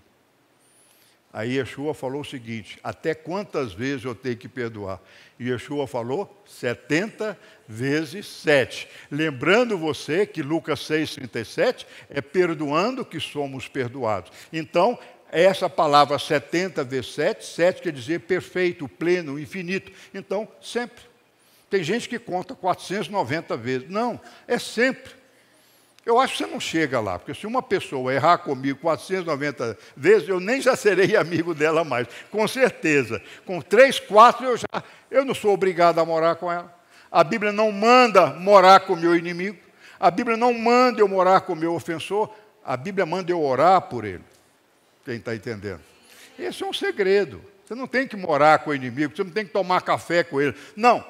Aí Yeshua falou o seguinte: até quantas vezes eu tenho que perdoar? E Yeshua falou 70 vezes 7. Lembrando você que Lucas 6,37 é perdoando que somos perdoados. Então, essa palavra 70 vezes 7, 7 quer dizer perfeito, pleno, infinito. Então, sempre. Tem gente que conta 490 vezes. Não, é sempre. Eu acho que você não chega lá, porque se uma pessoa errar comigo 490 vezes, eu nem já serei amigo dela mais, com certeza. Com três, quatro, eu já. Eu não sou obrigado a morar com ela. A Bíblia não manda morar com o meu inimigo. A Bíblia não manda eu morar com o meu ofensor. A Bíblia manda eu orar por ele. Quem está entendendo? Esse é um segredo. Você não tem que morar com o inimigo, você não tem que tomar café com ele. Não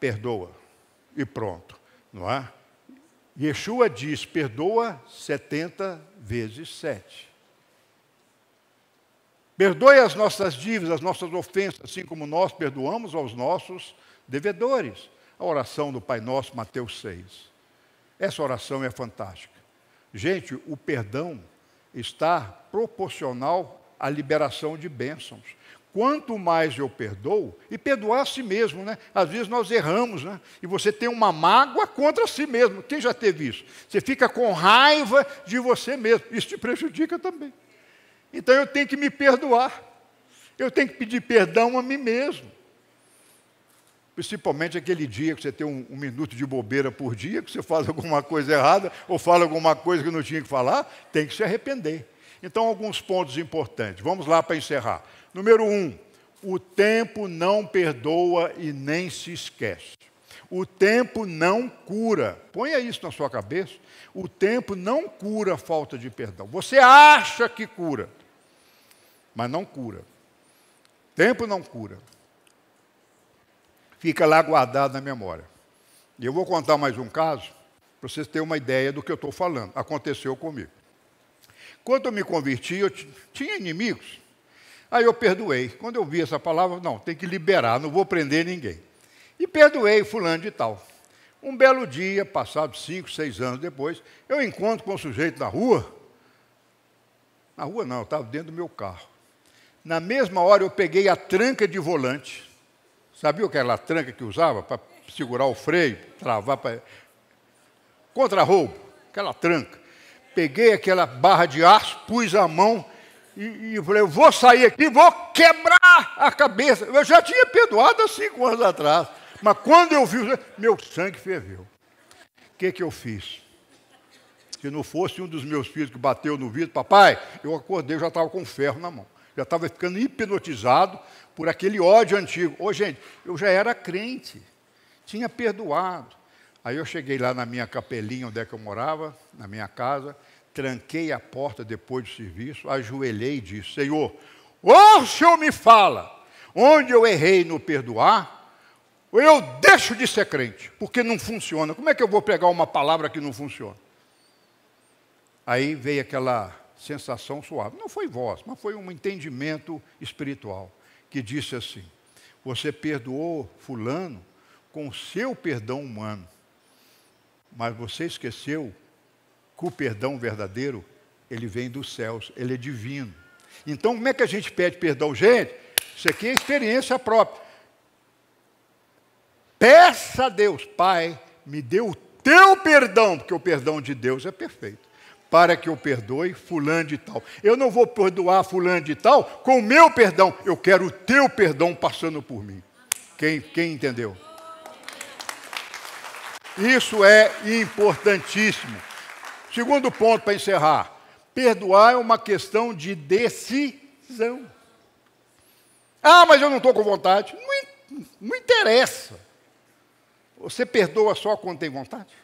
perdoa. E pronto, não é? Yeshua diz: perdoa 70 vezes 7. Perdoe as nossas dívidas, as nossas ofensas, assim como nós perdoamos aos nossos devedores. A oração do Pai Nosso, Mateus 6. Essa oração é fantástica. Gente, o perdão está proporcional à liberação de bênçãos. Quanto mais eu perdoo, e perdoar a si mesmo, né? Às vezes nós erramos, né? E você tem uma mágoa contra si mesmo. Quem já teve isso? Você fica com raiva de você mesmo. Isso te prejudica também. Então eu tenho que me perdoar. Eu tenho que pedir perdão a mim mesmo. Principalmente aquele dia que você tem um, um, minuto de bobeira por dia, que você faz alguma coisa errada ou fala alguma coisa que não tinha que falar, tem que se arrepender. Então, alguns pontos importantes. Vamos lá para encerrar. Número um, o tempo não perdoa e nem se esquece. O tempo não cura. Ponha isso na sua cabeça. O tempo não cura a falta de perdão. Você acha que cura, mas não cura. Tempo não cura. Fica lá guardado na memória. E eu vou contar mais um caso, para vocês terem uma ideia do que eu estou falando. Aconteceu comigo. Quando eu me converti, eu tinha inimigos. Aí eu perdoei. Quando eu vi essa palavra, não, tem que liberar, não vou prender ninguém. E perdoei fulano de tal. Um belo dia, passados cinco, seis anos depois, eu encontro com o um sujeito na rua. Na rua não, eu estava dentro do meu carro. Na mesma hora eu peguei a tranca de volante. Sabia o que era a tranca que usava para segurar o freio, travar para. Contra roubo, aquela tranca. Peguei aquela barra de aço, pus a mão e, e eu falei, eu vou sair aqui, vou quebrar a cabeça. Eu já tinha perdoado há cinco anos atrás. Mas quando eu vi, meu sangue ferveu. O que, que eu fiz? Se não fosse um dos meus filhos que bateu no vidro, papai, eu acordei, eu já estava com ferro na mão. Já estava ficando hipnotizado por aquele ódio antigo. Ô, gente, eu já era crente, tinha perdoado. Aí eu cheguei lá na minha capelinha, onde é que eu morava, na minha casa, tranquei a porta depois do serviço, ajoelhei e disse: Senhor, ou o Senhor me fala onde eu errei no perdoar, ou eu deixo de ser crente, porque não funciona. Como é que eu vou pegar uma palavra que não funciona? Aí veio aquela sensação suave. Não foi voz, mas foi um entendimento espiritual que disse assim: Você perdoou Fulano com o seu perdão humano, mas você esqueceu que o perdão verdadeiro, ele vem dos céus, ele é divino. Então, como é que a gente pede perdão? Gente, isso aqui é experiência própria. Peça a Deus, Pai, me dê o teu perdão, porque o perdão de Deus é perfeito, para que eu perdoe fulano de tal. Eu não vou perdoar fulano de tal com o meu perdão, eu quero o teu perdão passando por mim. Quem, quem entendeu? Isso é importantíssimo. Segundo ponto para encerrar: perdoar é uma questão de decisão. Ah, mas eu não estou com vontade. Não, não interessa. Você perdoa só quando tem vontade?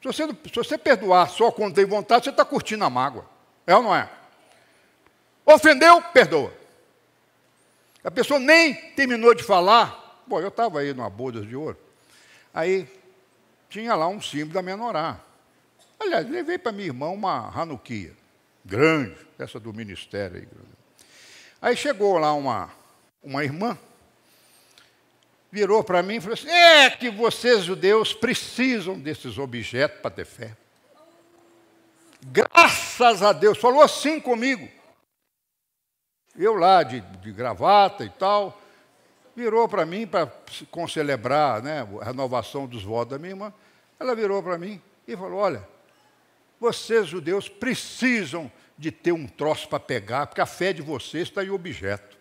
Se você, se você perdoar só quando tem vontade, você está curtindo a mágoa. É ou não é? Ofendeu, perdoa. A pessoa nem terminou de falar. Bom, eu estava aí numa bodas de ouro. Aí tinha lá um símbolo da menorá. Aliás, levei para minha irmã uma ranuquia, grande, essa do ministério aí. Aí chegou lá uma, uma irmã, virou para mim e falou assim: é que vocês judeus precisam desses objetos para ter fé. Graças a Deus, falou assim comigo. Eu lá de, de gravata e tal, virou para mim para concelebrar né, a renovação dos votos da minha irmã. Ela virou para mim e falou: Olha, vocês, judeus, precisam de ter um troço para pegar, porque a fé de vocês está em objeto.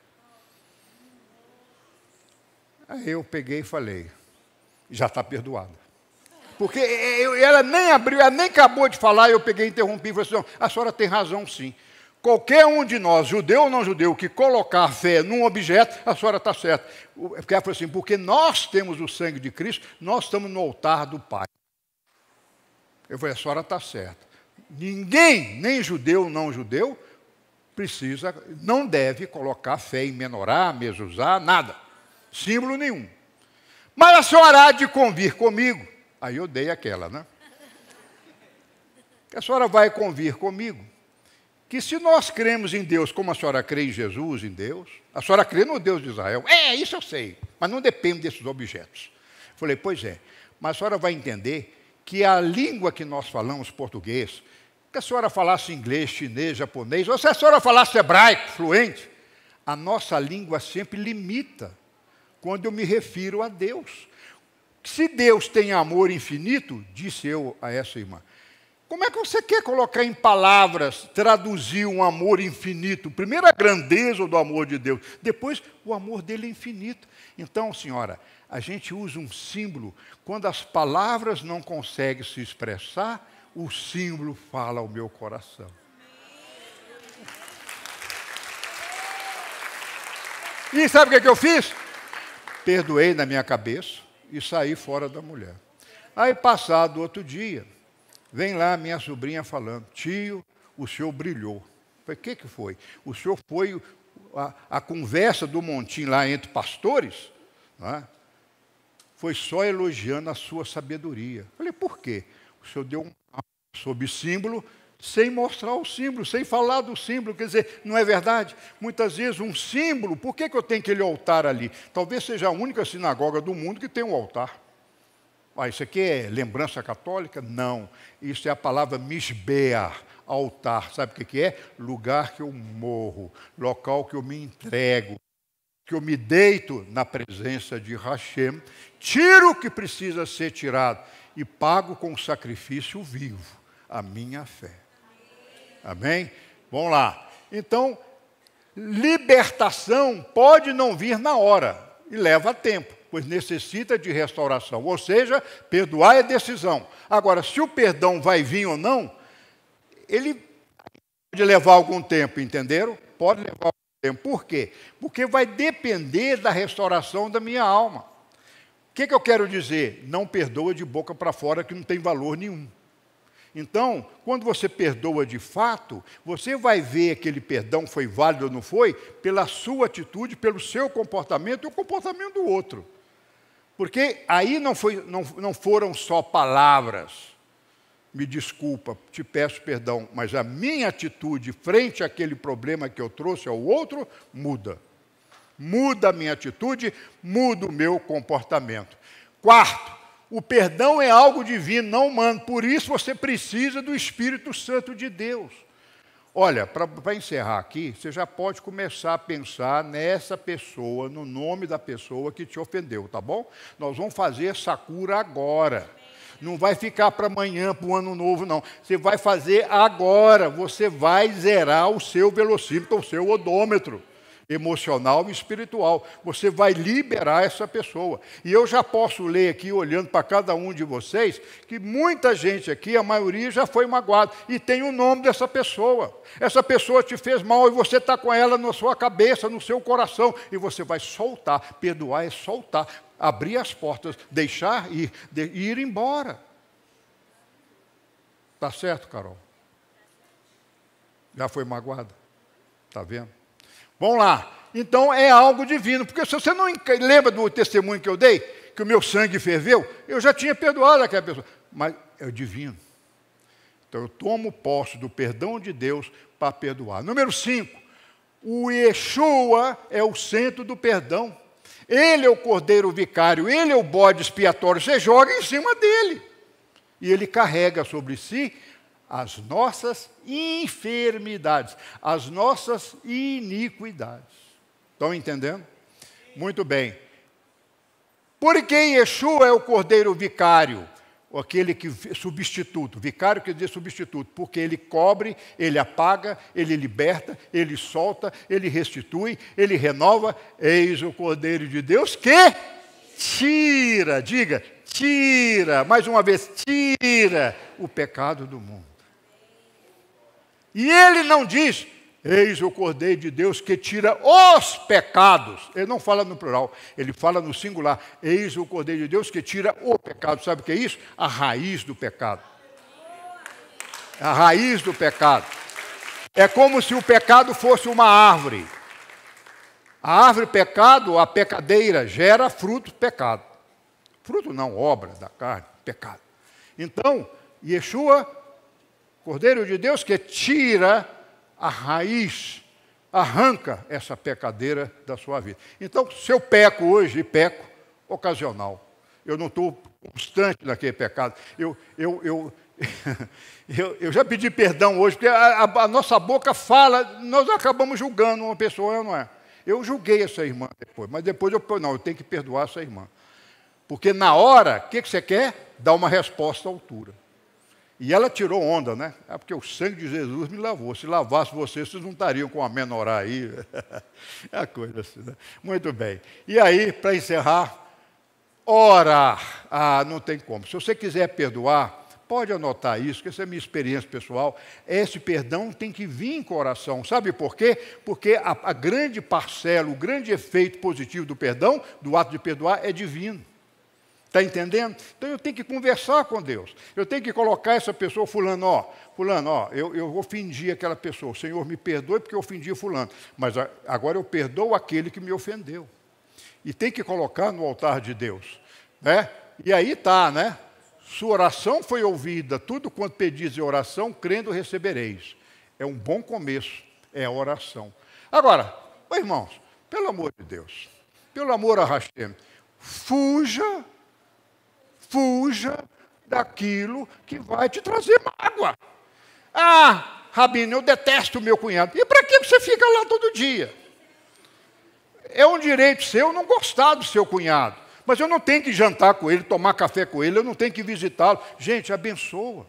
Aí eu peguei e falei, já está perdoada. Porque ela nem abriu, ela nem acabou de falar, eu peguei e interrompi e falei assim, a senhora tem razão sim. Qualquer um de nós, judeu ou não judeu, que colocar a fé num objeto, a senhora está certa. Porque ela falou assim, porque nós temos o sangue de Cristo, nós estamos no altar do Pai. Eu falei, a senhora está certa ninguém, nem judeu, não judeu, precisa, não deve colocar fé em menorá, mesuzá, nada. Símbolo nenhum. Mas a senhora há de convir comigo. Aí eu dei aquela, né? Que a senhora vai convir comigo. Que se nós cremos em Deus como a senhora crê em Jesus, em Deus, a senhora crê no Deus de Israel. É, isso eu sei, mas não depende desses objetos. Falei, pois é, mas a senhora vai entender que a língua que nós falamos, português, que a senhora falasse inglês, chinês, japonês, ou se a senhora falasse hebraico fluente, a nossa língua sempre limita quando eu me refiro a Deus. Se Deus tem amor infinito, disse eu a essa irmã, como é que você quer colocar em palavras, traduzir um amor infinito? Primeiro a grandeza do amor de Deus, depois o amor dele é infinito. Então, senhora, a gente usa um símbolo quando as palavras não conseguem se expressar, o símbolo fala ao meu coração. E sabe o que, é que eu fiz? Perdoei na minha cabeça e saí fora da mulher. Aí, passado outro dia, vem lá minha sobrinha falando: Tio, o senhor brilhou. Falei: O que, que foi? O senhor foi a, a conversa do montim lá entre pastores? É? Foi só elogiando a sua sabedoria. Falei: Por quê? O senhor deu um sob símbolo, sem mostrar o símbolo, sem falar do símbolo, quer dizer, não é verdade? Muitas vezes um símbolo, por que, que eu tenho aquele altar ali? Talvez seja a única sinagoga do mundo que tem um altar. Ah, isso aqui é lembrança católica? Não. Isso é a palavra misbea, altar. Sabe o que, que é? Lugar que eu morro, local que eu me entrego, que eu me deito na presença de Hashem, tiro o que precisa ser tirado e pago com sacrifício vivo a minha fé. Amém? Vamos lá. Então, libertação pode não vir na hora e leva tempo, pois necessita de restauração. Ou seja, perdoar é decisão. Agora, se o perdão vai vir ou não, ele pode levar algum tempo, entenderam? Pode levar algum tempo. Por quê? Porque vai depender da restauração da minha alma. O que, que eu quero dizer? Não perdoa de boca para fora que não tem valor nenhum. Então, quando você perdoa de fato, você vai ver aquele perdão foi válido ou não foi pela sua atitude, pelo seu comportamento e o comportamento do outro. Porque aí não, foi, não, não foram só palavras. Me desculpa, te peço perdão, mas a minha atitude frente àquele problema que eu trouxe ao outro muda. Muda a minha atitude, muda o meu comportamento. Quarto, o perdão é algo divino, não humano. Por isso você precisa do Espírito Santo de Deus. Olha, para encerrar aqui, você já pode começar a pensar nessa pessoa, no nome da pessoa que te ofendeu, tá bom? Nós vamos fazer essa cura agora. Não vai ficar para amanhã, para o ano novo, não. Você vai fazer agora. Você vai zerar o seu velocímetro, o seu odômetro emocional e espiritual. Você vai liberar essa pessoa. E eu já posso ler aqui, olhando para cada um de vocês, que muita gente aqui, a maioria, já foi magoada. E tem o nome dessa pessoa. Essa pessoa te fez mal e você está com ela na sua cabeça, no seu coração. E você vai soltar. Perdoar é soltar. Abrir as portas, deixar ir, de, ir embora. Tá certo, Carol? Já foi magoada? Tá vendo? Vamos lá. Então é algo divino, porque se você não lembra do testemunho que eu dei, que o meu sangue ferveu, eu já tinha perdoado aquela pessoa, mas é divino. Então eu tomo posse do perdão de Deus para perdoar. Número 5, o Yeshua é o centro do perdão. Ele é o cordeiro vicário, ele é o bode expiatório. Você joga em cima dele. E ele carrega sobre si as nossas enfermidades, as nossas iniquidades. Estão entendendo? Muito bem. Porque Yeshua é o cordeiro vicário, aquele que substituto, vicário quer dizer substituto, porque ele cobre, ele apaga, ele liberta, ele solta, ele restitui, ele renova. Eis o cordeiro de Deus que tira, diga, tira, mais uma vez, tira o pecado do mundo. E ele não diz, eis o Cordeiro de Deus que tira os pecados. Ele não fala no plural, ele fala no singular. Eis o Cordeiro de Deus que tira o pecado. Sabe o que é isso? A raiz do pecado. A raiz do pecado. É como se o pecado fosse uma árvore. A árvore pecado, a pecadeira, gera fruto pecado. Fruto não, obra da carne, pecado. Então, Yeshua Cordeiro de Deus que tira a raiz, arranca essa pecadeira da sua vida. Então, se eu peco hoje, peco ocasional. Eu não estou constante naquele pecado. Eu, eu, eu, eu, eu, já pedi perdão hoje, porque a, a, a, nossa boca fala, nós acabamos julgando uma pessoa, eu não é? Eu julguei essa irmã depois, mas depois eu, não, eu tenho que perdoar essa irmã. Porque na hora, o que, que você quer? Dar uma resposta à altura. E ela tirou onda, né? É porque o sangue de Jesus me lavou. Se lavasse vocês, vocês não estariam com a menorá aí. é a coisa assim, né? Muito bem. E aí, para encerrar, orar. Ah, não tem como. Se você quiser perdoar, pode anotar isso, que essa é a minha experiência pessoal. Esse perdão tem que vir em coração. Sabe por quê? Porque a, a grande parcela, o grande efeito positivo do perdão, do ato de perdoar, é divino. Está entendendo? Então eu tenho que conversar com Deus. Eu tenho que colocar essa pessoa, fulano, ó, fulano, ó, eu, eu ofendi aquela pessoa. O Senhor me perdoe porque eu ofendi fulano. Mas a, agora eu perdoo aquele que me ofendeu. E tem que colocar no altar de Deus. Né? E aí tá, né? Sua oração foi ouvida, tudo quanto pedis em oração, crendo recebereis. É um bom começo, é a oração. Agora, irmãos, pelo amor de Deus, pelo amor a Hashem, fuja Fuja daquilo que vai te trazer mágoa. Ah, Rabino, eu detesto o meu cunhado. E para que você fica lá todo dia? É um direito seu não gostar do seu cunhado. Mas eu não tenho que jantar com ele, tomar café com ele, eu não tenho que visitá-lo. Gente, abençoa.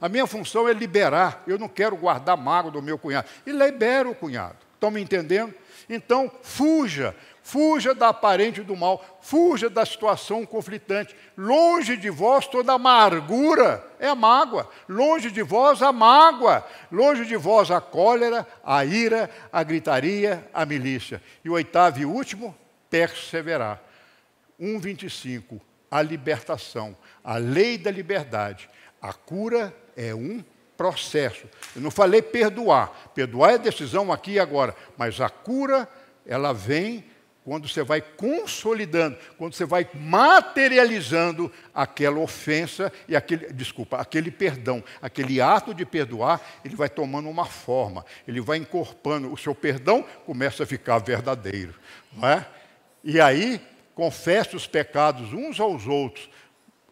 A minha função é liberar. Eu não quero guardar mágoa do meu cunhado. E libera o cunhado. Estão me entendendo? Então, fuja fuja da aparente do mal, fuja da situação conflitante. Longe de vós toda amargura, é a mágoa. Longe de vós a mágoa. Longe de vós a cólera, a ira, a gritaria, a milícia. E o oitavo e último, perseverar. 1,25, a libertação, a lei da liberdade. A cura é um processo. Eu não falei perdoar. Perdoar é decisão aqui e agora, mas a cura ela vem quando você vai consolidando, quando você vai materializando aquela ofensa e aquele, desculpa, aquele perdão, aquele ato de perdoar, ele vai tomando uma forma, ele vai encorpando, o seu perdão começa a ficar verdadeiro, não é? E aí confessa os pecados uns aos outros.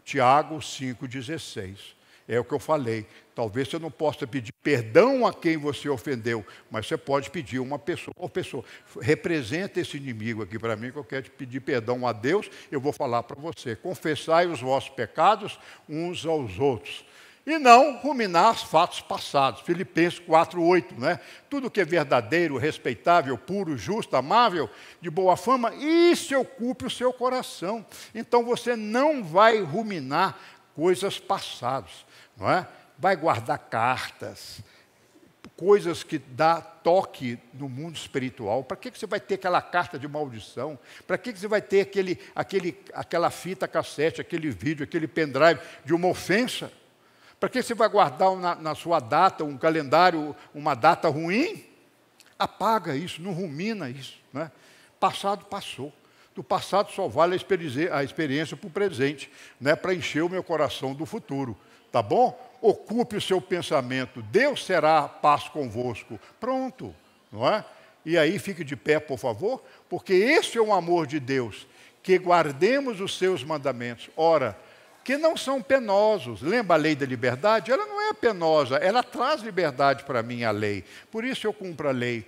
Tiago 5:16. É o que eu falei. Talvez você não possa pedir perdão a quem você ofendeu, mas você pode pedir uma pessoa. Ou pessoa, representa esse inimigo aqui para mim, que eu quero te pedir perdão a Deus, eu vou falar para você. Confessai os vossos pecados uns aos outros. E não ruminar os fatos passados. Filipenses 4,8, né? Tudo que é verdadeiro, respeitável, puro, justo, amável, de boa fama, isso ocupe o seu coração. Então você não vai ruminar coisas passadas, não é? vai guardar cartas, coisas que dá toque no mundo espiritual. Para que, você vai ter aquela carta de maldição? Para que, que você vai ter aquele, aquele, aquela fita cassete, aquele vídeo, aquele pendrive de uma ofensa? Para que você vai guardar na, na, sua data um calendário, uma data ruim? Apaga isso, não rumina isso. Né? Passado passou. Do passado só vale a experiência para o presente, né? para encher o meu coração do futuro tá bom? Ocupe o seu pensamento, Deus será paz convosco. Pronto, não é? E aí fique de pé, por favor, porque esse é o amor de Deus, que guardemos os seus mandamentos. Ora, que não são penosos. Lembra a lei da liberdade? Ela não é penosa, ela traz liberdade para mim, a lei. Por isso eu cumpro a lei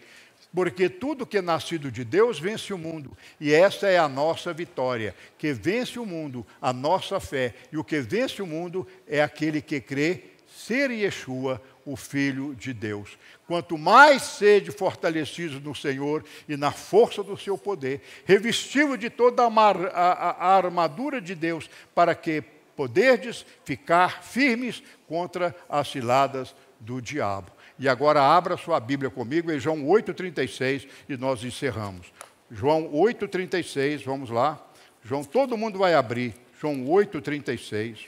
porque tudo que é nascido de Deus vence o mundo, e essa é a nossa vitória, que vence o mundo, a nossa fé, e o que vence o mundo é aquele que crê ser Yeshua, o Filho de Deus. Quanto mais sede fortalecidos no Senhor e na força do seu poder, revestido de toda a, armadura de Deus, para que poderdes ficar firmes contra as ciladas do diabo. E agora abra sua Bíblia comigo em João 8,36 e nós encerramos. João 8,36, vamos lá. João, todo mundo vai abrir. João 8,36.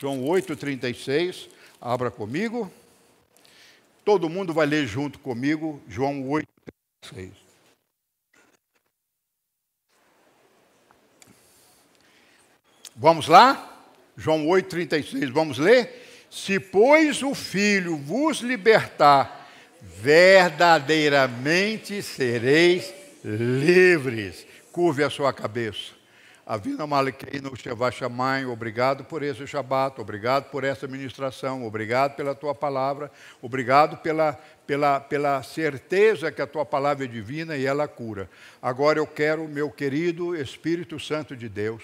João 8,36, abra comigo. Todo mundo vai ler junto comigo, João 8,36. Vamos lá? João 8,36, vamos ler? Se, pois, o Filho vos libertar, verdadeiramente sereis livres. Curve a sua cabeça. Avina Malequeino Shevachamai, obrigado por esse Shabat, obrigado por essa ministração, obrigado pela tua palavra, obrigado pela, pela, pela certeza que a tua palavra é divina e ela cura. Agora eu quero, meu querido Espírito Santo de Deus,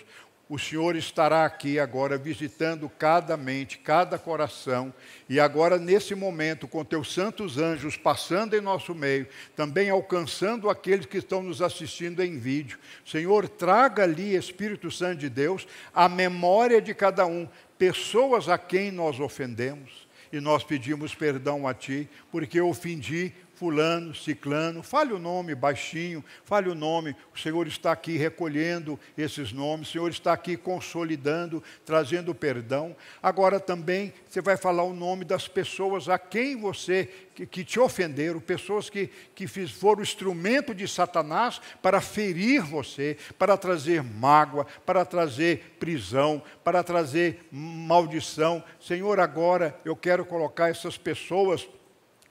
o Senhor estará aqui agora visitando cada mente, cada coração, e agora nesse momento, com teus santos anjos passando em nosso meio, também alcançando aqueles que estão nos assistindo em vídeo. Senhor, traga ali, Espírito Santo de Deus, a memória de cada um, pessoas a quem nós ofendemos, e nós pedimos perdão a Ti, porque ofendi fulano, ciclano, fale o nome baixinho, fale o nome. O Senhor está aqui recolhendo esses nomes, o Senhor está aqui consolidando, trazendo perdão. Agora também você vai falar o nome das pessoas a quem você que, que te ofenderam, pessoas que, que foram instrumento de Satanás para ferir você, para trazer mágoa, para trazer prisão, para trazer maldição. Senhor, agora eu quero colocar essas pessoas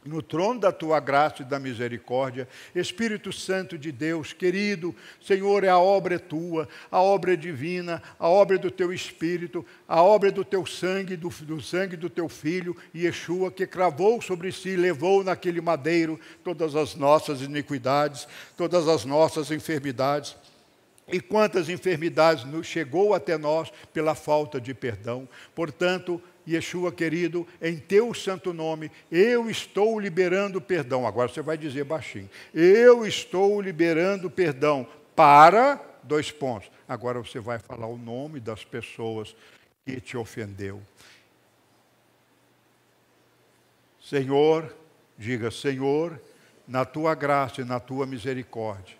no trono da tua graça e da misericórdia. Espírito Santo de Deus, querido, Senhor, a obra é tua, a obra é divina, a obra é do teu espírito, a obra é do teu sangue, do, do sangue do teu filho, Yeshua, que cravou sobre si, levou naquele madeiro todas as nossas iniquidades, todas as nossas enfermidades. E quantas enfermidades nos chegou até nós pela falta de perdão. Portanto, Yeshua querido, em teu santo nome, eu estou liberando perdão. Agora você vai dizer baixinho: eu estou liberando perdão para dois pontos. Agora você vai falar o nome das pessoas que te ofendeu. Senhor, diga: Senhor, na tua graça e na tua misericórdia,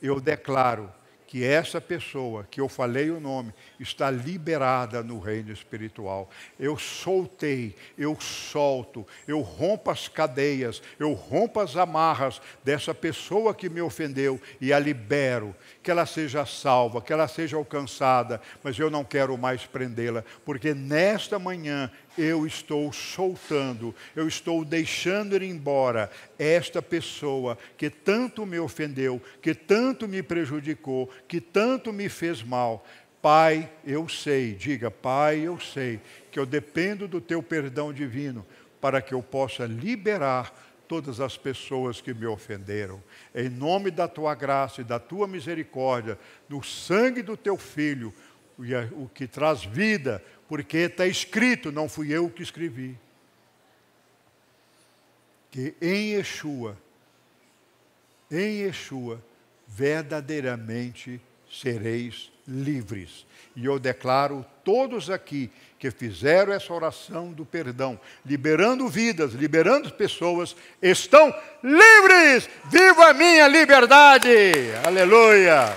eu declaro que essa pessoa que eu falei o nome está liberada no reino espiritual. Eu soltei, eu solto, eu rompo as cadeias, eu rompo as amarras dessa pessoa que me ofendeu e a libero. Que ela seja salva, que ela seja alcançada, mas eu não quero mais prendê-la, porque nesta manhã eu estou soltando, eu estou deixando ir embora esta pessoa que tanto me ofendeu, que tanto me prejudicou, que tanto me fez mal. Pai, eu sei, diga, Pai, eu sei que eu dependo do teu perdão divino para que eu possa liberar todas as pessoas que me ofenderam. Em nome da tua graça e da tua misericórdia, do sangue do teu filho, o que traz vida, porque está escrito, não fui eu que escrevi, que em Yeshua, em Yeshua, verdadeiramente sereis livres. E eu declaro todos aqui que fizeram essa oração do perdão, liberando vidas, liberando pessoas, estão livres! Viva a minha liberdade! Aleluia!